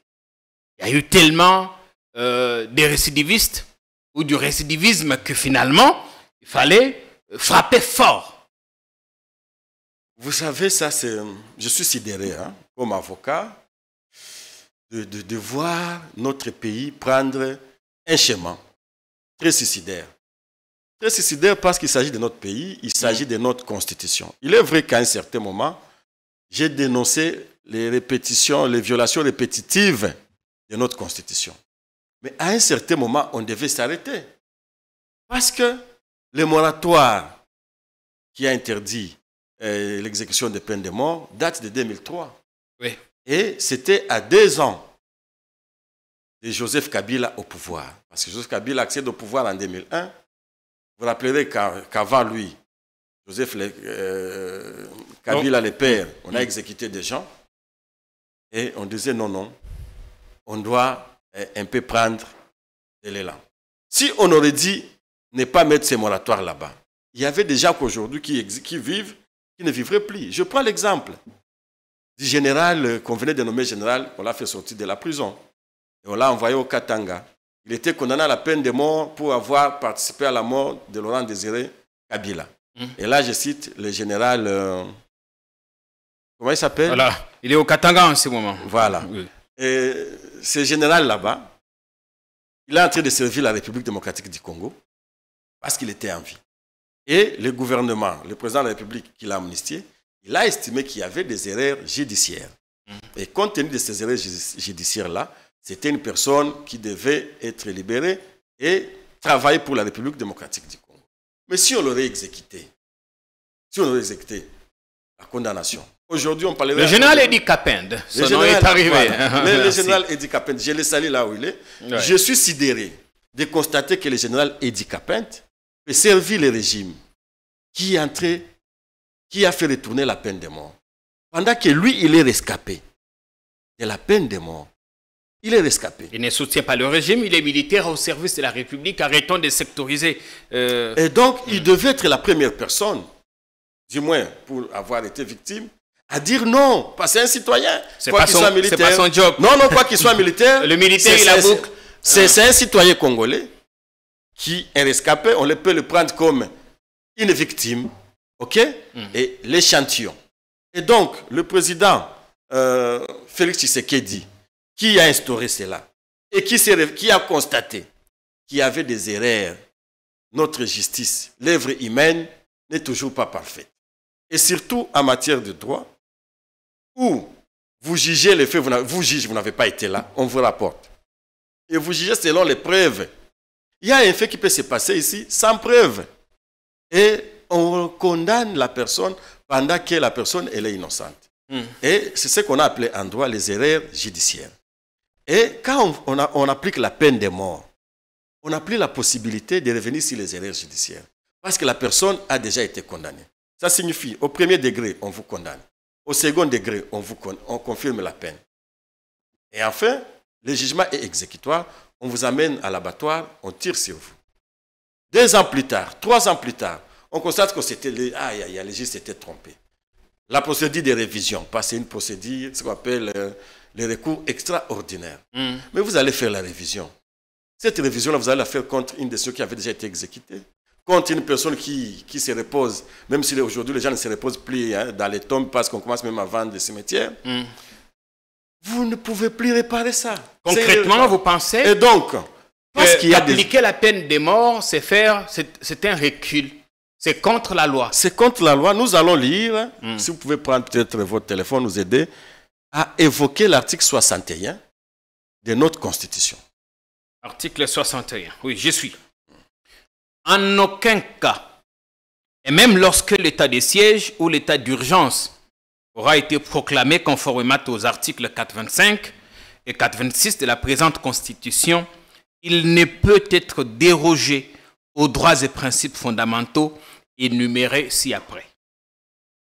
Il y a eu tellement euh, de récidivistes ou du récidivisme que finalement, il fallait euh, frapper fort. Vous savez, ça, c'est. Je suis sidéré. Hein? comme avocat, de, voir notre pays prendre un chemin très suicidaire. Très suicidaire parce qu'il s'agit de notre pays, il s'agit de notre constitution. Il est vrai qu'à un certain moment, j'ai dénoncé les répétitions, les violations répétitives de notre constitution. Mais à un certain moment, on devait s'arrêter. Parce que le moratoire qui a interdit euh, l'exécution des peines de mort date de 2003. Et c'était à deux ans de Joseph Kabila au pouvoir. Parce que Joseph Kabila accède au pouvoir en 2001. Vous vous rappellerez qu'avant lui, Joseph euh, Kabila, le père, on a exécuté des gens. Et on disait non, non, on doit euh, un peu prendre de l'élan. Si on aurait dit ne pas mettre ces moratoires là-bas, il y avait des gens qu'aujourd'hui qui vivent, qui ne vivraient plus. Je prends l'exemple du général euh, qu'on venait de nommer général, on l'a fait sortir de la prison. Et on l'a envoyé au Katanga. Il était condamné à la peine de mort pour avoir participé à la mort de Laurent Désiré Kabila. Hmm. Et là, je cite le général. Euh, comment il s'appelle Voilà. Il est au Katanga en ce moment. Voilà. Et ce général là-bas, il est en train de servir la République démocratique du Congo parce qu'il était en vie. Et le gouvernement, le président de la République qui l'a amnistié, il a estimé qu'il y avait des erreurs judiciaires. Mm. Et compte tenu de ces erreurs judiciaires-là, c'était une personne qui devait être libérée et travailler pour la République démocratique du Congo. Mais si on l'aurait exécuté, si on l'aurait exécuté, la condamnation. Aujourd'hui, on parlait... Le général Eddy Capend, ce nom est arrivé. le, général Eddy Capend, je l'ai salué là où il est. Je suis sidéré de constater que le général Eddy Capend peut servir le régime qui est entré qui a fait retourner la peine de mort. Pendant que lui, il est rescapé de la peine de mort. Il est rescapé. Il ne soutient pas le régime, il est militaire au service de la République. Arrêtons de sectoriser. Euh, Et donc, il devait être la première personne, du moins pour avoir été victime, à dire non, parce que c'est un citoyen. C'est pas, job. Non, non, quoi qu'il soit militaire. le militaire, il a boucle. Ah. C'est un citoyen congolais qui est rescapé. On peut le prendre comme une victime OK mhm. Et l'échantillon. Et donc, le président euh, Félix Tshisekedi, qui a instauré cela et qui, a constaté qu'il y avait des erreurs, notre justice, l'œuvre humaine, n'est toujours pas parfaite. Et surtout en matière de droit, où vous jugez les faits, vous, vous jugez, vous n'avez pas été là, on vous rapporte. Et vous jugez selon les preuves. Il y a un fait qui peut se passer ici sans preuve. Et on condamne la personne pendant que la personne elle est innocente. Hmm. Et c'est ce qu'on a appelé en droit les erreurs judiciaires. Et quand on, applique la peine de mort, on n'a plus la possibilité de revenir sur les erreurs judiciaires. Parce que la personne a déjà été condamnée. Ça signifie, au premier degré, on vous condamne. Au second degré, on on confirme la peine. Et enfin, le jugement est exécutoire. On vous amène à l'abattoir, on tire sur vous. Deux ans plus tard, trois ans plus tard, on constate que c'était les, ah, il les trompés. La procédure de révision, c'est une procédure, ce qu'on appelle euh, les recours extraordinaires. Hmm. Mais vous allez faire la révision. Cette révision-là, vous allez la faire contre une décision qui avait déjà été exécutée, contre une personne qui, se repose, même si aujourd'hui les gens ne se reposent plus hein, dans les tombes parce qu'on commence même à vendre des cimetières. Hmm. Vous ne pouvez plus réparer ça. Concrètement, euh, vous pensez Et donc, parce qu'il y a appliquer la peine de mort, c'est faire, c'est un recul. C'est contre la loi. C'est contre la loi. Nous allons lire, hmm. si vous pouvez prendre peut-être votre téléphone, nous aider, à évoquer l'article 61 de notre Constitution. Article 61, oui, je suis. En aucun cas, et même lorsque l'état de siège ou l'état d'urgence aura été proclamé conformément aux articles 425 et 426 de la présente Constitution, il ne peut être dérogé aux droits et principes fondamentaux énumérés ci-après.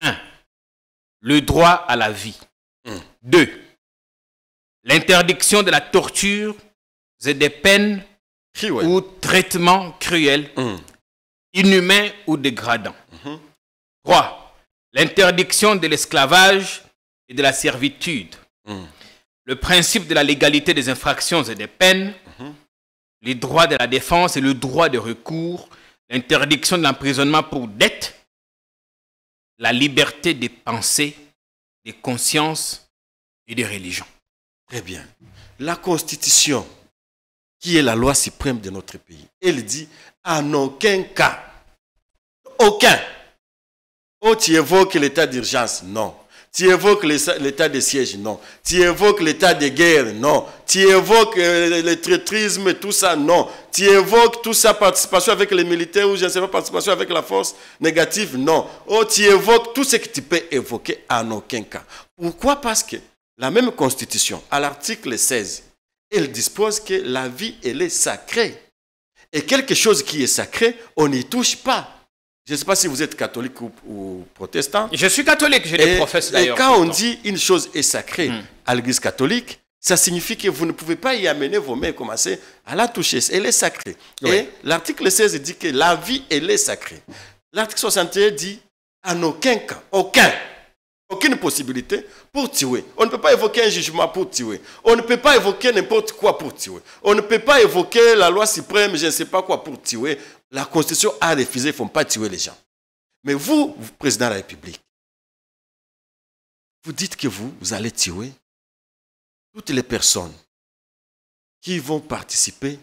1. Le droit à la vie. 2. Hmm. L'interdiction de la torture et des peines ou traitements cruels, hmm. inhumains ou dégradants. 3. Hmm. L'interdiction de l'esclavage et de la servitude. Le principe de la légalité des infractions et des peines. Les droits de la défense et le droit de recours l'interdiction de l'emprisonnement pour dette, la liberté de pensée, de conscience et de religion. Très bien. La Constitution, qui est la loi suprême de notre pays, elle dit en aucun cas, aucun, au tu évoques l'état d'urgence, non. Tu évoques l'état de siège, non. Tu évoques l'état de guerre, non. Tu évoques euh, le traîtrisme, tout ça, non. Tu évoques tout ça, participation avec les militaires ou je ne sais pas, participation avec la force négative, non. Oh, tu évoques tout ce que tu peux évoquer en aucun cas. Pourquoi Parce que la même constitution, à l'article 16, elle dispose que la vie, elle est sacrée. Et quelque chose qui est sacré, on n'y touche pas. Je ne sais pas si vous êtes catholique ou, protestant. Je suis catholique, je des professe d'ailleurs. Et quand on dit une chose est sacrée hmm. à l'église catholique, ça signifie que vous ne pouvez pas y amener vos mains et commencer à la toucher. Elle est sacrée. l'article 16 dit que la vie, elle est sacrée. L'article 61 dit en aucun cas, aucun, aucune possibilité pour tuer. On ne peut pas évoquer un jugement pour tuer. On ne peut pas évoquer n'importe quoi pour tuer. On ne peut pas évoquer la loi suprême, je ne sais pas quoi, pour tuer. La Constitution a refusé, ils ne font pas tuer les gens. Mais vous, président de la République, vous dites que vous, vous allez tuer toutes les personnes qui vont participer,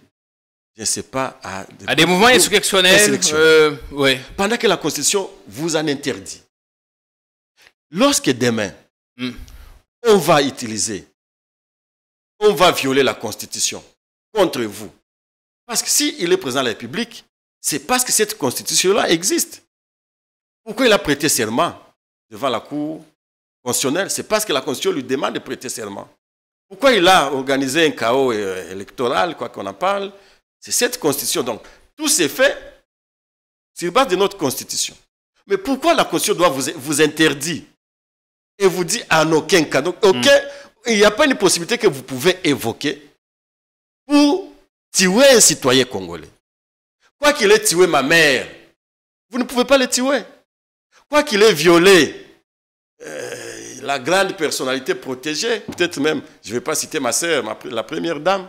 je ne sais pas, à des, mouvements insurrectionnels. Euh, Pendant que la Constitution vous en interdit. Lorsque demain, hmm. on va utiliser, on va violer la Constitution contre vous. Parce que s'il il est président de la République, c'est parce que cette constitution-là existe. Pourquoi il a prêté serment devant la Cour constitutionnelle C'est parce que la Constitution lui demande de prêter serment. Pourquoi il a organisé un chaos euh, électoral, quoi qu'on en parle C'est cette Constitution. Donc, tout s'est fait sur base de notre Constitution. Mais pourquoi la Constitution doit vous, vous interdire et vous dit en aucun cas Donc, hmm. il n'y a pas une possibilité que vous pouvez évoquer pour tuer un citoyen congolais. Quoi qu'il ait tué ma mère, vous ne pouvez pas le tuer. Quoi qu'il ait violé euh, la grande personnalité protégée, peut-être même, je ne vais pas citer ma sœur, la première dame,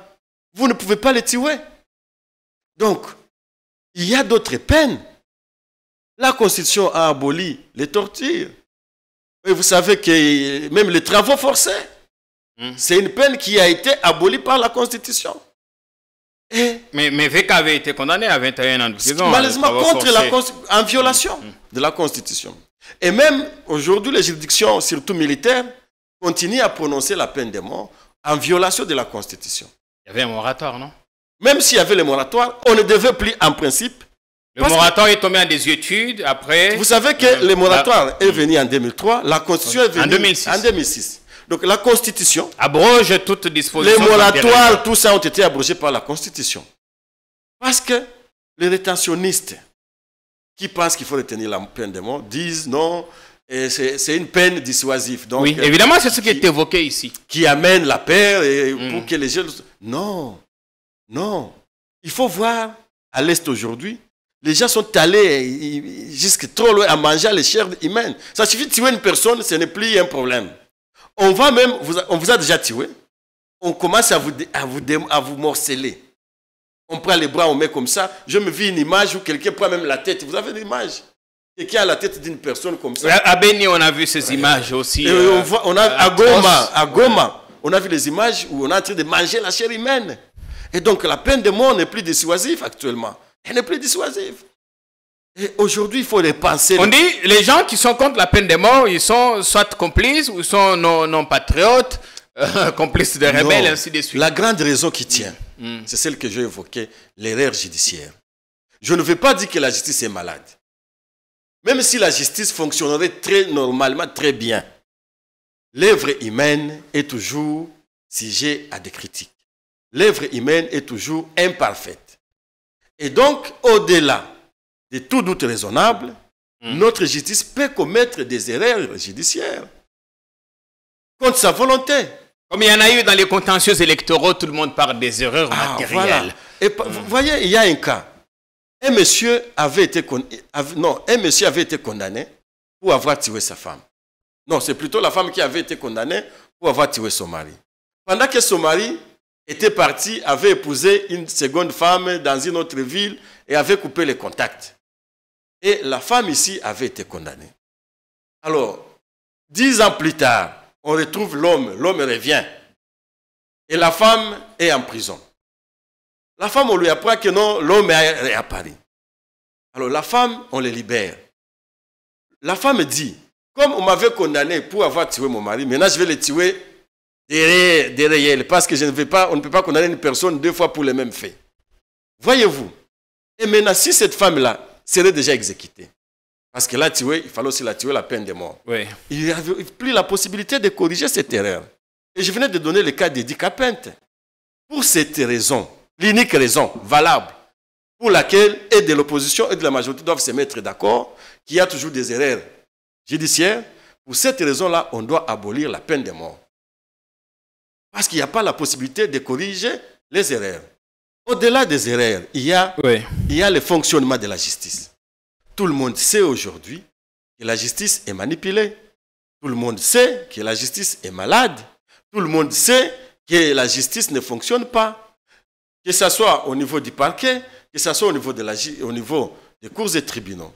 vous ne pouvez pas le tuer. Donc, il y a d'autres peines. La Constitution a aboli les tortures. Et vous savez que même les travaux forcés, hum. c'est une peine qui a été abolie par la Constitution mais, mais VK avait été condamné à 21 ans de prison. Hein, Malheureusement, contre la, en violation mm, mm. de la Constitution. Et même aujourd'hui, les juridictions, surtout militaires, continuent à prononcer la peine de mort en violation de la Constitution. Il y avait un moratoire, non Même s'il y avait le moratoire, on ne devait plus, en principe. Le moratoire est tombé en désuétude après. Vous savez que le moratoire est venu en 2003, la Constitution est venue en 2006. En 2006. Donc la Constitution abroge toute disposition. Les moratoires, tout ça ont été abrogés par la Constitution. Parce que les rétentionnistes qui pensent qu'il faut retenir la peine de mort disent non, c'est une peine dissuasive. oui, euh, évidemment, c'est ce qui, est évoqué ici. Qui amène la paix et pour mm. que les jeunes. Non, non. Il faut voir à l'Est aujourd'hui, les gens sont allés jusque trop loin à manger les chairs humaines. Ça suffit de tuer une personne, ce n'est plus un problème. On va même, vous a, on vous a déjà tué. On commence à vous, à vous, à vous morceler. On prend les bras, on met comme ça. Je me vis une image où quelqu'un prend même la tête. Vous avez une image qui a la tête d'une personne comme ça. À Béni, on a vu ces images aussi. on, euh, on a, euh, à Goma, à Goma, on a vu les images où on est en train de manger la chair humaine. Et donc la peine de mort n'est plus dissuasive actuellement. Elle n'est plus dissuasive aujourd'hui, il faut les penser. On dit, les gens qui sont contre la peine de mort, ils sont soit complices ou sont non, patriotes, euh, complices de rebelles, ainsi de suite. La grande raison qui tient, mm. Mm. c'est celle que j'ai évoquée, l'erreur judiciaire. Je ne veux pas dire que la justice est malade. Même si la justice fonctionnerait très normalement, très bien, l'œuvre humaine est toujours sujet à des critiques. L'œuvre humaine est toujours imparfaite. Et donc, au-delà de tout doute raisonnable, hmm. notre justice peut commettre des erreurs judiciaires contre sa volonté. Comme il y en a eu dans les contentieux électoraux, tout le monde parle des erreurs ah, matérielles. Et, Vous hmm. voyez, il y a un cas. monsieur avait été, un monsieur avait été condamné pour avoir tué sa femme. Non, c'est plutôt la femme qui avait été condamnée pour avoir tué son mari. Pendant que son mari était parti, avait épousé une seconde femme dans une autre ville et avait coupé les contacts. Et la femme ici avait été condamnée. Alors, dix ans plus tard, on retrouve l'homme, l'homme revient. Et la femme est en prison. La femme, on lui apprend que non, l'homme est Paris. Alors la femme, on le libère. La femme dit, comme on m'avait condamné pour avoir tué mon mari, maintenant je vais le tuer derrière, elle. parce que je ne vais pas, on ne peut pas condamner une personne deux fois pour les mêmes faits. Voyez-vous. Et maintenant, si cette femme-là, serait déjà exécuté. Parce que là, il fallait aussi la tuer la peine de mort. Il n'y avait plus la possibilité de corriger cette erreur. Et je venais de donner le cas d'Eddie Capente. Pour cette raison, l'unique raison valable pour laquelle et de l'opposition et de la majorité doivent se mettre d'accord, qu'il y a toujours des erreurs judiciaires, pour cette raison-là, on doit abolir la peine de mort. Parce qu'il n'y a pas la possibilité de corriger les erreurs. Au-delà des erreurs, il y, a, le fonctionnement de la justice. Tout le monde sait aujourd'hui que la justice est manipulée. Tout le monde sait que la justice est malade. Tout le monde sait que la justice ne fonctionne pas. Que ce soit au niveau du parquet, que ce soit au niveau, au niveau des cours et tribunaux.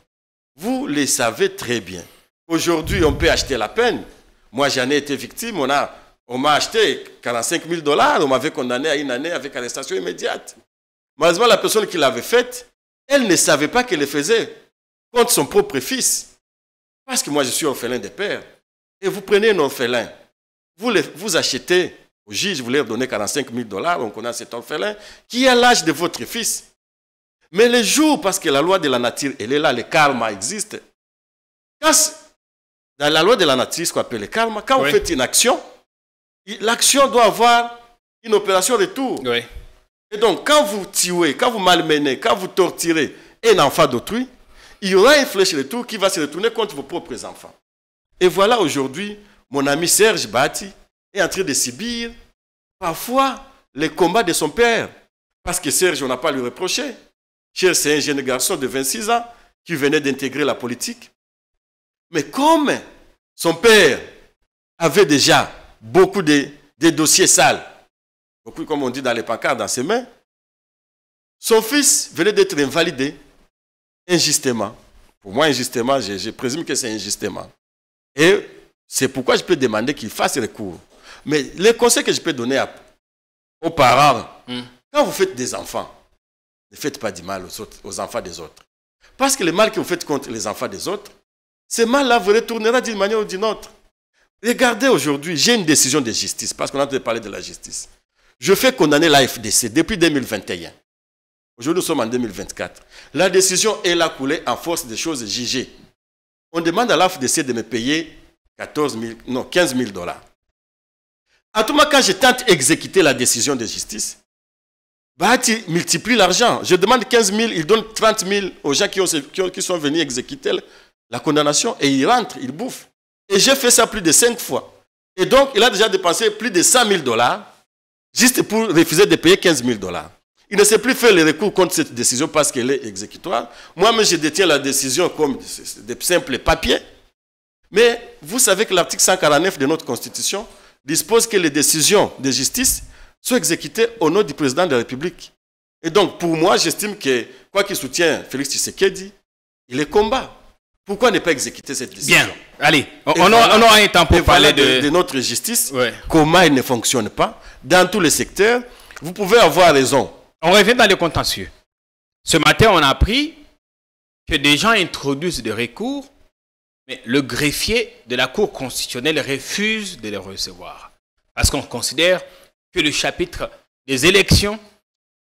Vous les savez très bien. Aujourd'hui, on peut acheter la peine. Moi, j'en ai été victime. On a on m'a acheté 45 000 dollars, on m'avait condamné à une année avec arrestation immédiate. Malheureusement, la personne qui l'avait faite, elle ne savait pas qu'elle le faisait contre son propre fils. Parce que moi, je suis orphelin de père. Et vous prenez un orphelin, vous, le, achetez au juge, vous lui donnez 45 000 dollars, on connaît cet orphelin, qui a l'âge de votre fils. Mais le jour, parce que la loi de la nature, elle est là, le karma existe. dans la loi de la nature, ce qu'on appelle le karma, quand vous faites une action, l'action doit avoir une opération retour. Oui. Et donc, quand vous tuez, quand vous malmenez, quand vous torturez un enfant d'autrui, il y aura une flèche de retour qui va se retourner contre vos propres enfants. Et voilà aujourd'hui, mon ami Serge Bati est entré de subir parfois les combats de son père. Parce que Serge, on n'a pas lui reproché... Cher c'est un jeune garçon de 26 ans qui venait d'intégrer la politique. Mais comme son père avait déjà beaucoup de, dossiers sales. Beaucoup, comme on dit dans les pancartes, dans ses mains. Son fils venait d'être invalidé injustement. Pour moi, injustement, je, présume que c'est injustement. Et c'est pourquoi je peux demander qu'il fasse recours. Mais les conseils que je peux donner aux parents, hmm. quand vous faites des enfants, ne faites pas du mal aux, aux enfants des autres. Parce que le mal que vous faites contre les enfants des autres, ce mal-là vous retournera d'une manière ou d'une autre. Regardez aujourd'hui, j'ai une décision de justice, parce qu'on a parlé de la justice. Je fais condamner la FDC depuis 2021. Aujourd'hui, nous sommes en 2024. La décision est là coulée en force des choses jugées. On demande à la FDC de me payer 15 000 dollars. À tout moment, quand je tente d'exécuter la décision de justice, il multiplie l'argent. Je demande 15 000, il donne 30 000 aux gens qui sont venus exécuter la condamnation et ils rentrent, ils bouffent. Et j'ai fait ça plus de cinq fois. Et donc, il a déjà dépensé plus de 100 000 dollars juste pour refuser de payer 15 000 dollars. Il ne sait plus faire le recours contre cette décision parce qu'elle est exécutoire. Moi-même, je détiens la décision comme des simples papiers. Mais vous savez que l'article 149 de notre Constitution dispose que les décisions de justice soient exécutées au nom du président de la République. Et donc, pour moi, j'estime que, quoi qu'il soutienne Félix Tshisekedi, il est combat. Pourquoi ne pas exécuter cette décision Bien, allez, on, a, un temps pour parler de... notre justice, comment elle ne fonctionne pas dans tous les secteurs. Vous pouvez avoir raison. On revient dans les contentieux. Ce matin, on a appris que des gens introduisent des recours, mais le greffier de la Cour constitutionnelle refuse de les recevoir. Parce qu'on considère que le chapitre des élections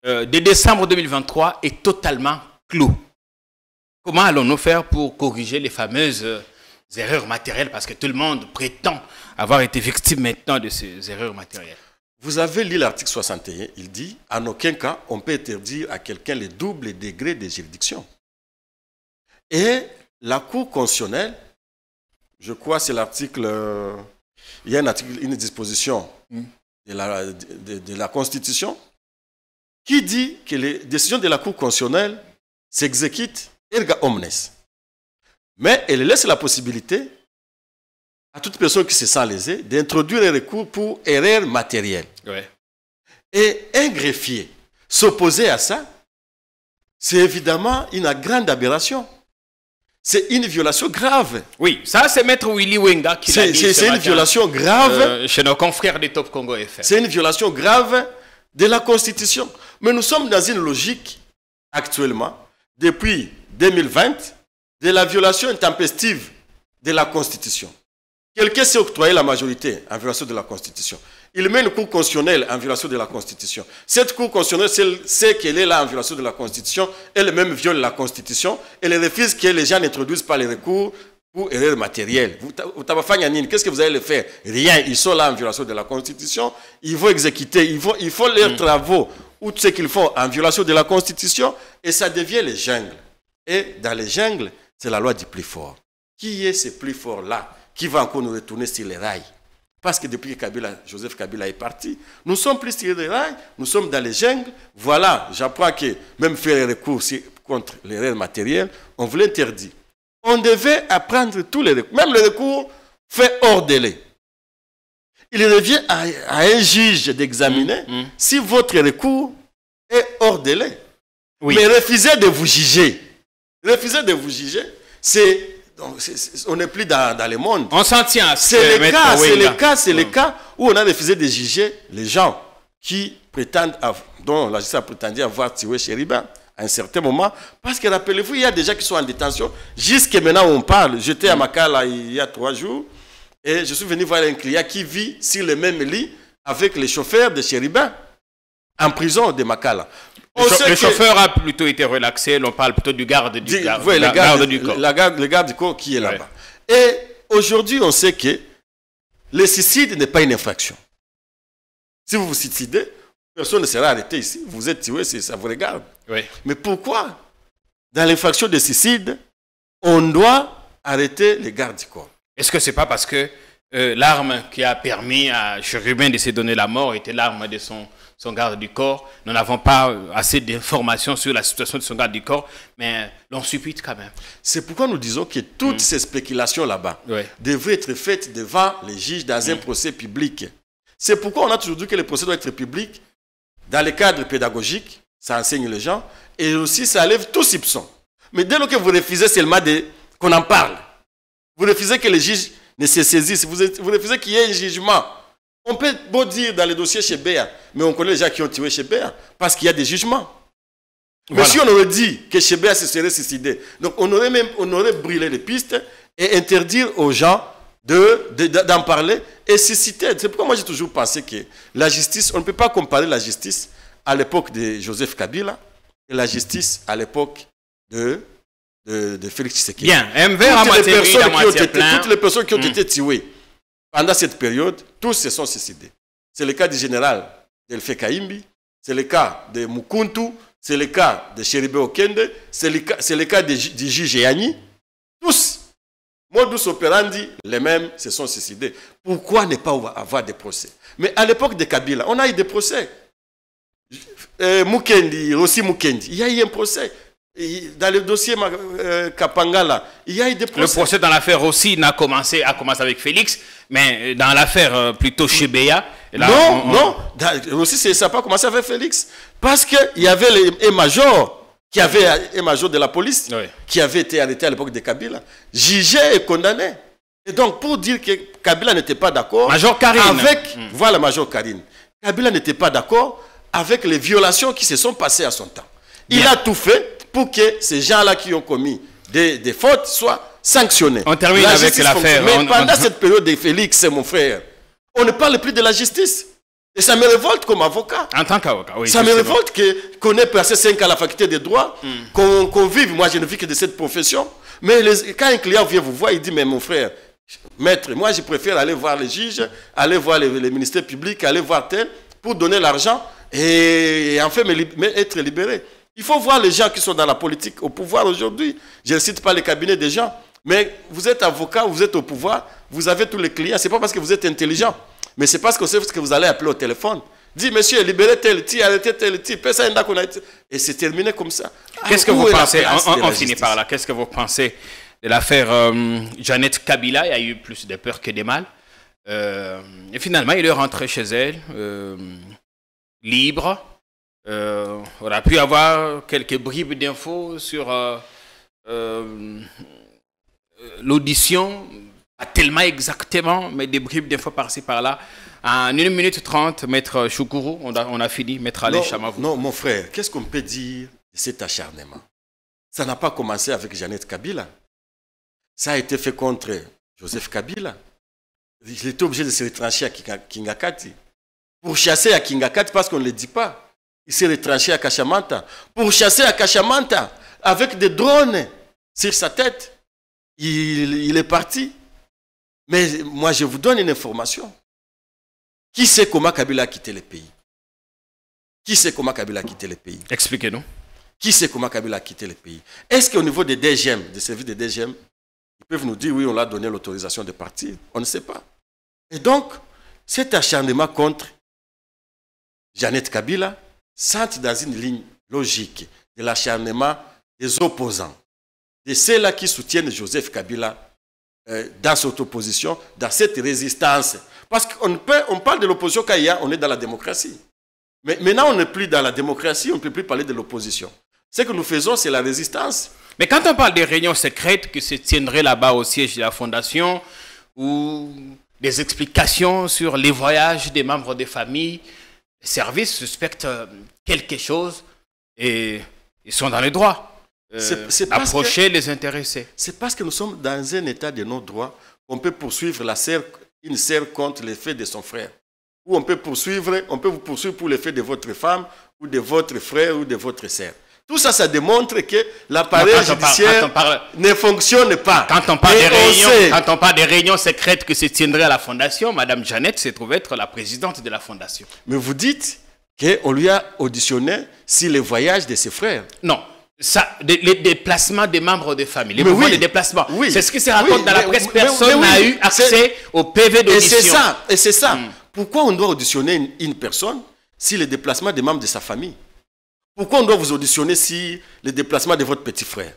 euh, de décembre 2023 est totalement clos. Comment allons-nous faire pour corriger les fameuses euh, erreurs matérielles Parce que tout le monde prétend avoir été victime maintenant de ces erreurs matérielles. Vous avez lu l'article 61, il dit en aucun cas on peut interdire à quelqu'un les doubles degrés de juridiction. Et la Cour constitutionnelle, je crois c'est l'article, euh, il y a une disposition hmm. de la Constitution qui dit que les décisions de la Cour constitutionnelle s'exécutent erga omnes. Mais elle laisse la possibilité à toute personne qui se sent lésée d'introduire un recours pour erreur matérielle. Et un greffier s'opposer à ça, c'est évidemment une grande aberration. C'est une violation grave. Oui, ça c'est Maître Willy Wenga qui l'a dit. C'est une violation euh, grave. chez nos confrères des Top Congo C'est une violation grave de la Constitution. Mais nous sommes dans une logique actuellement depuis 2020 de la violation intempestive de la Constitution. Quelqu'un s'est octroyé la majorité en violation de la Constitution. Il met une cour constitutionnelle en violation de la Constitution. Cette cour constitutionnelle sait qu'elle est là en violation de la Constitution. Elle-même viole la Constitution. Elle refuse que les gens n'introduisent pas les recours pour erreur matérielle. Vous qu'est-ce que vous allez faire Rien. Ils sont là en violation de la Constitution. Ils vont exécuter. Ils, vont, ils font leurs mm. travaux ou tout ce qu'ils font en violation de la Constitution, et ça devient les jungles. Et dans les jungles, c'est la loi du plus fort. Qui est ce plus fort-là qui va encore nous retourner sur les rails Parce que depuis que Joseph Kabila est parti, nous sommes plus sur les rails, nous sommes dans les jungles. Voilà, j'apprends que même faire recours contre les règles matérielles, on vous l'interdit. On devait apprendre tous les recours, même les recours fait hors délai il revient à, un juge d'examiner mm, mm. si votre recours est hors délai. Mais refuser de vous juger, refuser de vous juger, c'est on n'est plus dans, le monde. On s'en tient C'est le, cas, c'est le cas, c'est le mm. cas où on a refusé de juger les gens qui prétendent, dont la justice a prétendu avoir tué Chéribin à un certain moment. Parce que rappelez-vous, il y a des gens qui sont en détention. Jusqu'à maintenant, on parle. J'étais à Makala il y a trois jours. Et je suis venu voir un client qui vit sur le même lit avec les chauffeurs de Chéribin, en prison de Makala. le, chauffeur a plutôt été relaxé, on parle plutôt du garde du, corps. oui, garde, du corps. le garde du corps qui est là-bas. Et aujourd'hui, on sait que le suicide n'est pas une infraction. Si vous vous suicidez, personne ne sera arrêté ici. Vous êtes tué, ça vous regarde. Mais pourquoi, dans l'infraction de suicide, on doit arrêter les gardes du corps est-ce que ce n'est pas parce que euh, l'arme qui a permis à Chérubin de se donner la mort était l'arme de son, garde du corps. Nous n'avons pas euh, assez d'informations sur la situation de son garde du corps, mais l'on suppute quand même. C'est pourquoi nous disons que toutes mm. ces spéculations là-bas devraient être faites devant les juges dans un mm. procès public. C'est pourquoi on a toujours dit que le procès doit être public dans le cadre pédagogique, ça enseigne les gens, et aussi ça lève tout soupçon. Mais dès lors que vous refusez seulement qu'on en parle, vous refusez que les juges ne se saisissent. Vous, refusez qu'il y ait un jugement. On peut beau dire dans les dossiers chez mais on connaît les gens qui ont tué chez parce qu'il y a des jugements. Mais si on aurait dit que chez se serait suicidé, donc on aurait, même, on aurait brûlé les pistes et interdire aux gens d'en de, de, parler et susciter. C'est pourquoi moi j'ai toujours pensé que la justice, on ne peut pas comparer la justice à l'époque de Joseph Kabila et la justice à l'époque de de, Félix Tshisekedi. Bien, les été, Toutes les personnes qui ont mm. été tuées pendant cette période, tous se sont suicidés. C'est le cas du général El Kaimbi, c'est le cas de Mukuntu, c'est le cas de Cheribe Okende, c'est le, cas, de, du juge Tous, modus operandi, les mêmes se sont suicidés. Pourquoi ne pas avoir des procès Mais à l'époque de Kabila, on a eu des procès. Euh, Mukendi, aussi Mukendi, il y a eu un procès. Dans le dossier euh, il y a eu des procès. Le procès dans l'affaire aussi n'a commencé, a commencé avec Félix, mais dans l'affaire euh, plutôt chez Là, non, non, ça n'a pas commencé avec Félix. Parce qu'il y avait les majors qui avait un euh, major de la police, qui avait été arrêté à l'époque de Kabila, jugé et condamné. Et donc, pour dire que Kabila n'était pas d'accord avec, mm. voilà Major Karine, Kabila n'était pas d'accord avec les violations qui se sont passées à son temps. Il a tout fait pour que ces gens-là qui ont commis des, fautes soient sanctionnés. On termine avec l'affaire. Mais pendant cette période de Félix, mon frère, on ne parle plus de la justice. Et ça me révolte comme avocat. En tant qu'avocat, oui. Ça me révolte qu'on ait passé 5 ans à la faculté des droits, hmm. qu'on vive, moi je ne vis que de cette profession. Mais quand un client vient vous voir, il dit, mais mon frère, maître, moi je préfère aller voir les juges, aller voir les, ministères publics, aller voir tel, pour donner l'argent et, enfin être libéré. Il faut voir les gens qui sont dans la politique, au pouvoir aujourd'hui. Je ne cite pas les cabinets des gens, mais vous êtes avocat, vous êtes au pouvoir, vous avez tous les clients. Ce n'est pas parce que vous êtes intelligent, mais c'est parce que c'est ce que vous allez appeler au téléphone. Dit, monsieur, libérez tel type, arrêtez tel type, Et c'est terminé comme ça. Qu'est-ce que vous pensez On, par là. Qu'est-ce que vous pensez de l'affaire euh, Jeannette Kabila Il y a eu plus de peur que de mal. Euh, et finalement, il est rentré chez elle, euh, libre. Euh, on a pu avoir quelques bribes d'infos sur euh, euh, l'audition, pas tellement exactement, mais des bribes d'infos par-ci par-là. En 1 minute 30, Maître Choukourou, on a, fini, Maître Alain Chamavou. Non, mon frère, qu'est-ce qu'on peut dire de cet acharnement Ça n'a pas commencé avec Jeannette Kabila. Ça a été fait contre Joseph Kabila. Il était obligé de se retrancher à Kingakati. Pour chasser à Kingakati parce qu'on ne le dit pas. Il s'est retranché à Cachamanta pour chasser à Cachamanta avec des drones sur sa tête. Il, est parti. Mais moi, je vous donne une information. Qui sait comment Kabila a quitté le pays Qui sait comment Kabila a quitté le pays Expliquez-nous. Qui sait comment Kabila a quitté le pays Est-ce qu'au niveau des DGM, des services des DGM, ils peuvent nous dire oui, on l'a donné l'autorisation de partir On ne sait pas. Et donc, cet acharnement contre Jeannette Kabila, sentent dans une ligne logique de l'acharnement des opposants, de ceux-là qui soutiennent Joseph Kabila euh, dans cette opposition, dans cette résistance. Parce qu'on on parle de l'opposition quand il y a, on est dans la démocratie. Mais maintenant, on n'est plus dans la démocratie, on ne peut plus parler de l'opposition. Ce que nous faisons, c'est la résistance. Mais quand on parle des réunions secrètes qui se tiendraient là-bas au siège de la Fondation, ou des explications sur les voyages des membres des familles, services suspectent euh, quelque chose et ils sont dans les droits. Euh, approcher les intéressés. C'est parce que nous sommes dans un état de nos droits qu'on peut poursuivre une sœur contre les faits de son frère. Ou on peut poursuivre, on peut vous poursuivre pour les faits de votre femme ou de votre frère ou de votre sœur. Tout ça, ça démontre que l'appareil judiciaire ne fonctionne pas. Quand on, parle des réunions, quand on parle des réunions secrètes que se tiendraient à la Fondation, Madame Jeannette se trouve être la présidente de la Fondation. Mais vous dites qu'on lui a auditionné si les voyages de ses frères. Non. Ça, les déplacements des membres de famille, les oui, les déplacements c'est ce qui se raconte dans la presse. Personne n'a eu accès au PV d'audition. Et c'est ça. Et c'est ça. Hmm. Pourquoi on doit auditionner une personne si les déplacements des membres de sa famille pourquoi on doit vous auditionner si le déplacement de votre petit frère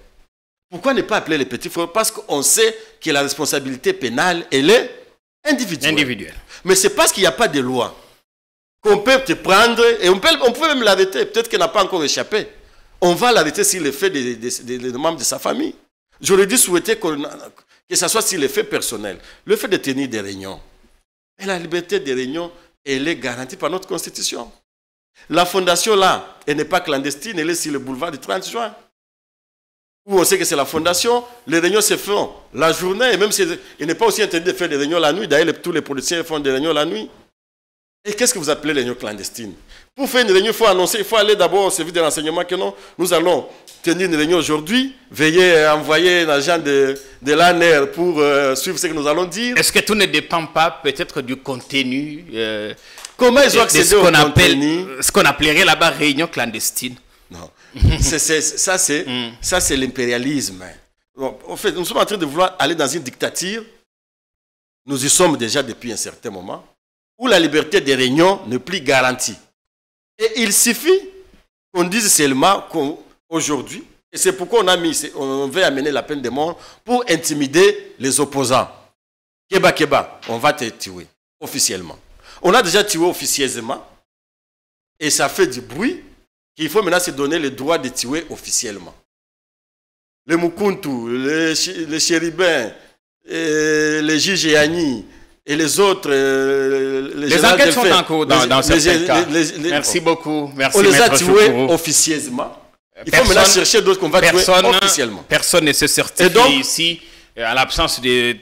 Pourquoi ne pas appeler le petit frère Parce qu'on sait que la responsabilité pénale, elle est individuelle. Mais c'est parce qu'il n'y a pas de loi qu'on peut te prendre et on peut, même l'arrêter. Peut-être qu'elle n'a pas encore échappé. On va l'arrêter si le fait des, membres de sa famille. J'aurais dû souhaiter que ce soit si le fait personnel. Le fait de tenir des réunions. Et la liberté des réunions, elle est garantie par notre Constitution. La fondation là, elle n'est pas clandestine, elle est sur le boulevard du 30 juin. Où on sait que c'est la fondation, les réunions se font la journée, et même si n'est pas aussi interdit de faire des réunions la nuit, d'ailleurs tous les policiers font des réunions la nuit. Et qu'est-ce que vous appelez réunion clandestine Pour faire une réunion, il faut annoncer, il faut aller d'abord au service de l'enseignement. que non, nous allons tenir une réunion aujourd'hui, veiller envoyer un agent de, de l'ANER pour euh, suivre ce que nous allons dire. Est-ce que tout ne dépend pas peut-être du contenu euh, Comment ils ont accédé au Ce qu'on appellerait là-bas réunion clandestine. Non, hmm. ça c'est l'impérialisme. en fait, nous sommes en train de vouloir aller dans une dictature. Nous y sommes déjà depuis un certain moment où la liberté des réunions n'est plus garantie. Et il suffit qu'on dise seulement qu'aujourd'hui, et c'est pourquoi on a mis, on veut amener la peine de mort pour intimider les opposants. Keba Keba, on va te tuer officiellement. On a déjà tué officieusement et ça fait du bruit qu'il faut maintenant se donner le droit de tuer officiellement. Les Mukuntu, les, les Chéribins, les Jijéani, et les autres, euh, les, enquêtes sont en cours dans, dans Merci beaucoup. Merci, on les a tués officiellement. Il personne, faut maintenant chercher d'autres qu'on va tuer officiellement. Personne ne se certifie ici euh, à l'absence de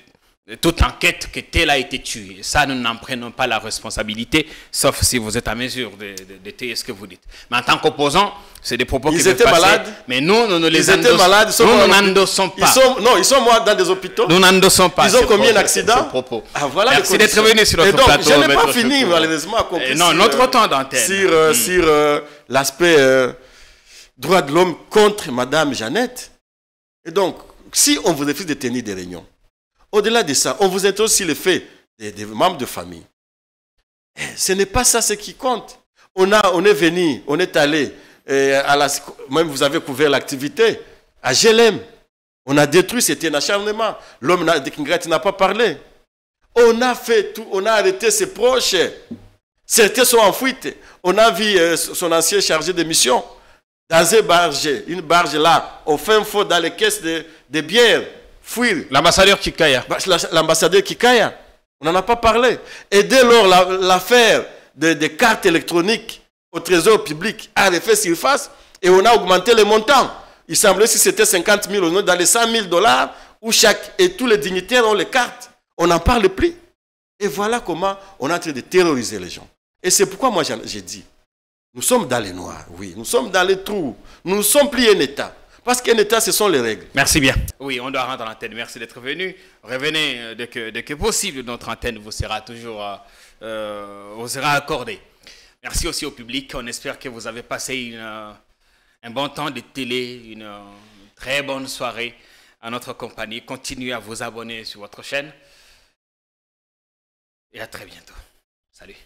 toute enquête que tel a été tué. Ça, nous n'en prenons pas la responsabilité, sauf si vous êtes à mesure de, de, de, ce que vous dites. Mais en tant qu'opposant, c'est des propos ils étaient malades. Mais nous, nous ne les ils étaient malades, nous, nous n'endossons pas. Ils sont, non, ils sont morts dans des hôpitaux. Nous n'endossons pas. Ils ont commis un accident. Propos. Ah, voilà d'être venu sur notre donc, Je n'ai pas fini, malheureusement. À non, notre temps d'antenne. Sur, euh, hmm. sur euh, l'aspect euh, droit de l'homme contre Madame Jeannette. Et donc, si on vous refuse de tenir des réunions, au-delà de ça, on vous est aussi le fait des, membres de famille. Eh, ce n'est pas ça ce qui compte. On, a, on est venu, on est allé, eh, à la, même vous avez couvert l'activité à GLM. On a détruit, c'était un acharnement. L'homme de Kingret n'a pas parlé. On a fait tout, on a arrêté ses proches. Certains sont en fuite. On a vu euh, son ancien chargé de mission dans une barge, une barge là, au fin fond, dans les caisses de bière fuir. L'ambassadeur Kikaya. Bah, l'ambassadeur Kikaya. On n'en a pas parlé. Et dès lors, l'affaire des cartes électroniques au trésor public a refait surface et on a augmenté le montant. Il semblait que c'était 50 000 ou dans les 100 000 dollars où chaque et tous les dignitaires ont les cartes. On n'en parle plus. Et voilà comment on est en train de terroriser les gens. Et c'est pourquoi moi j'ai dit, nous sommes dans les noirs, oui, nous sommes dans les trous, nous ne sommes plus un État. Parce qu'un État, ce sont les règles. Merci bien. Oui, on doit rendre l'antenne. Merci d'être venu. Revenez euh, dès que, possible. Notre antenne vous sera toujours euh, euh, sera accordée. Merci aussi au public. On espère que vous avez passé un bon temps de télé, une très bonne soirée à notre compagnie. Continuez à vous abonner sur votre chaîne. Et à très bientôt. Salut.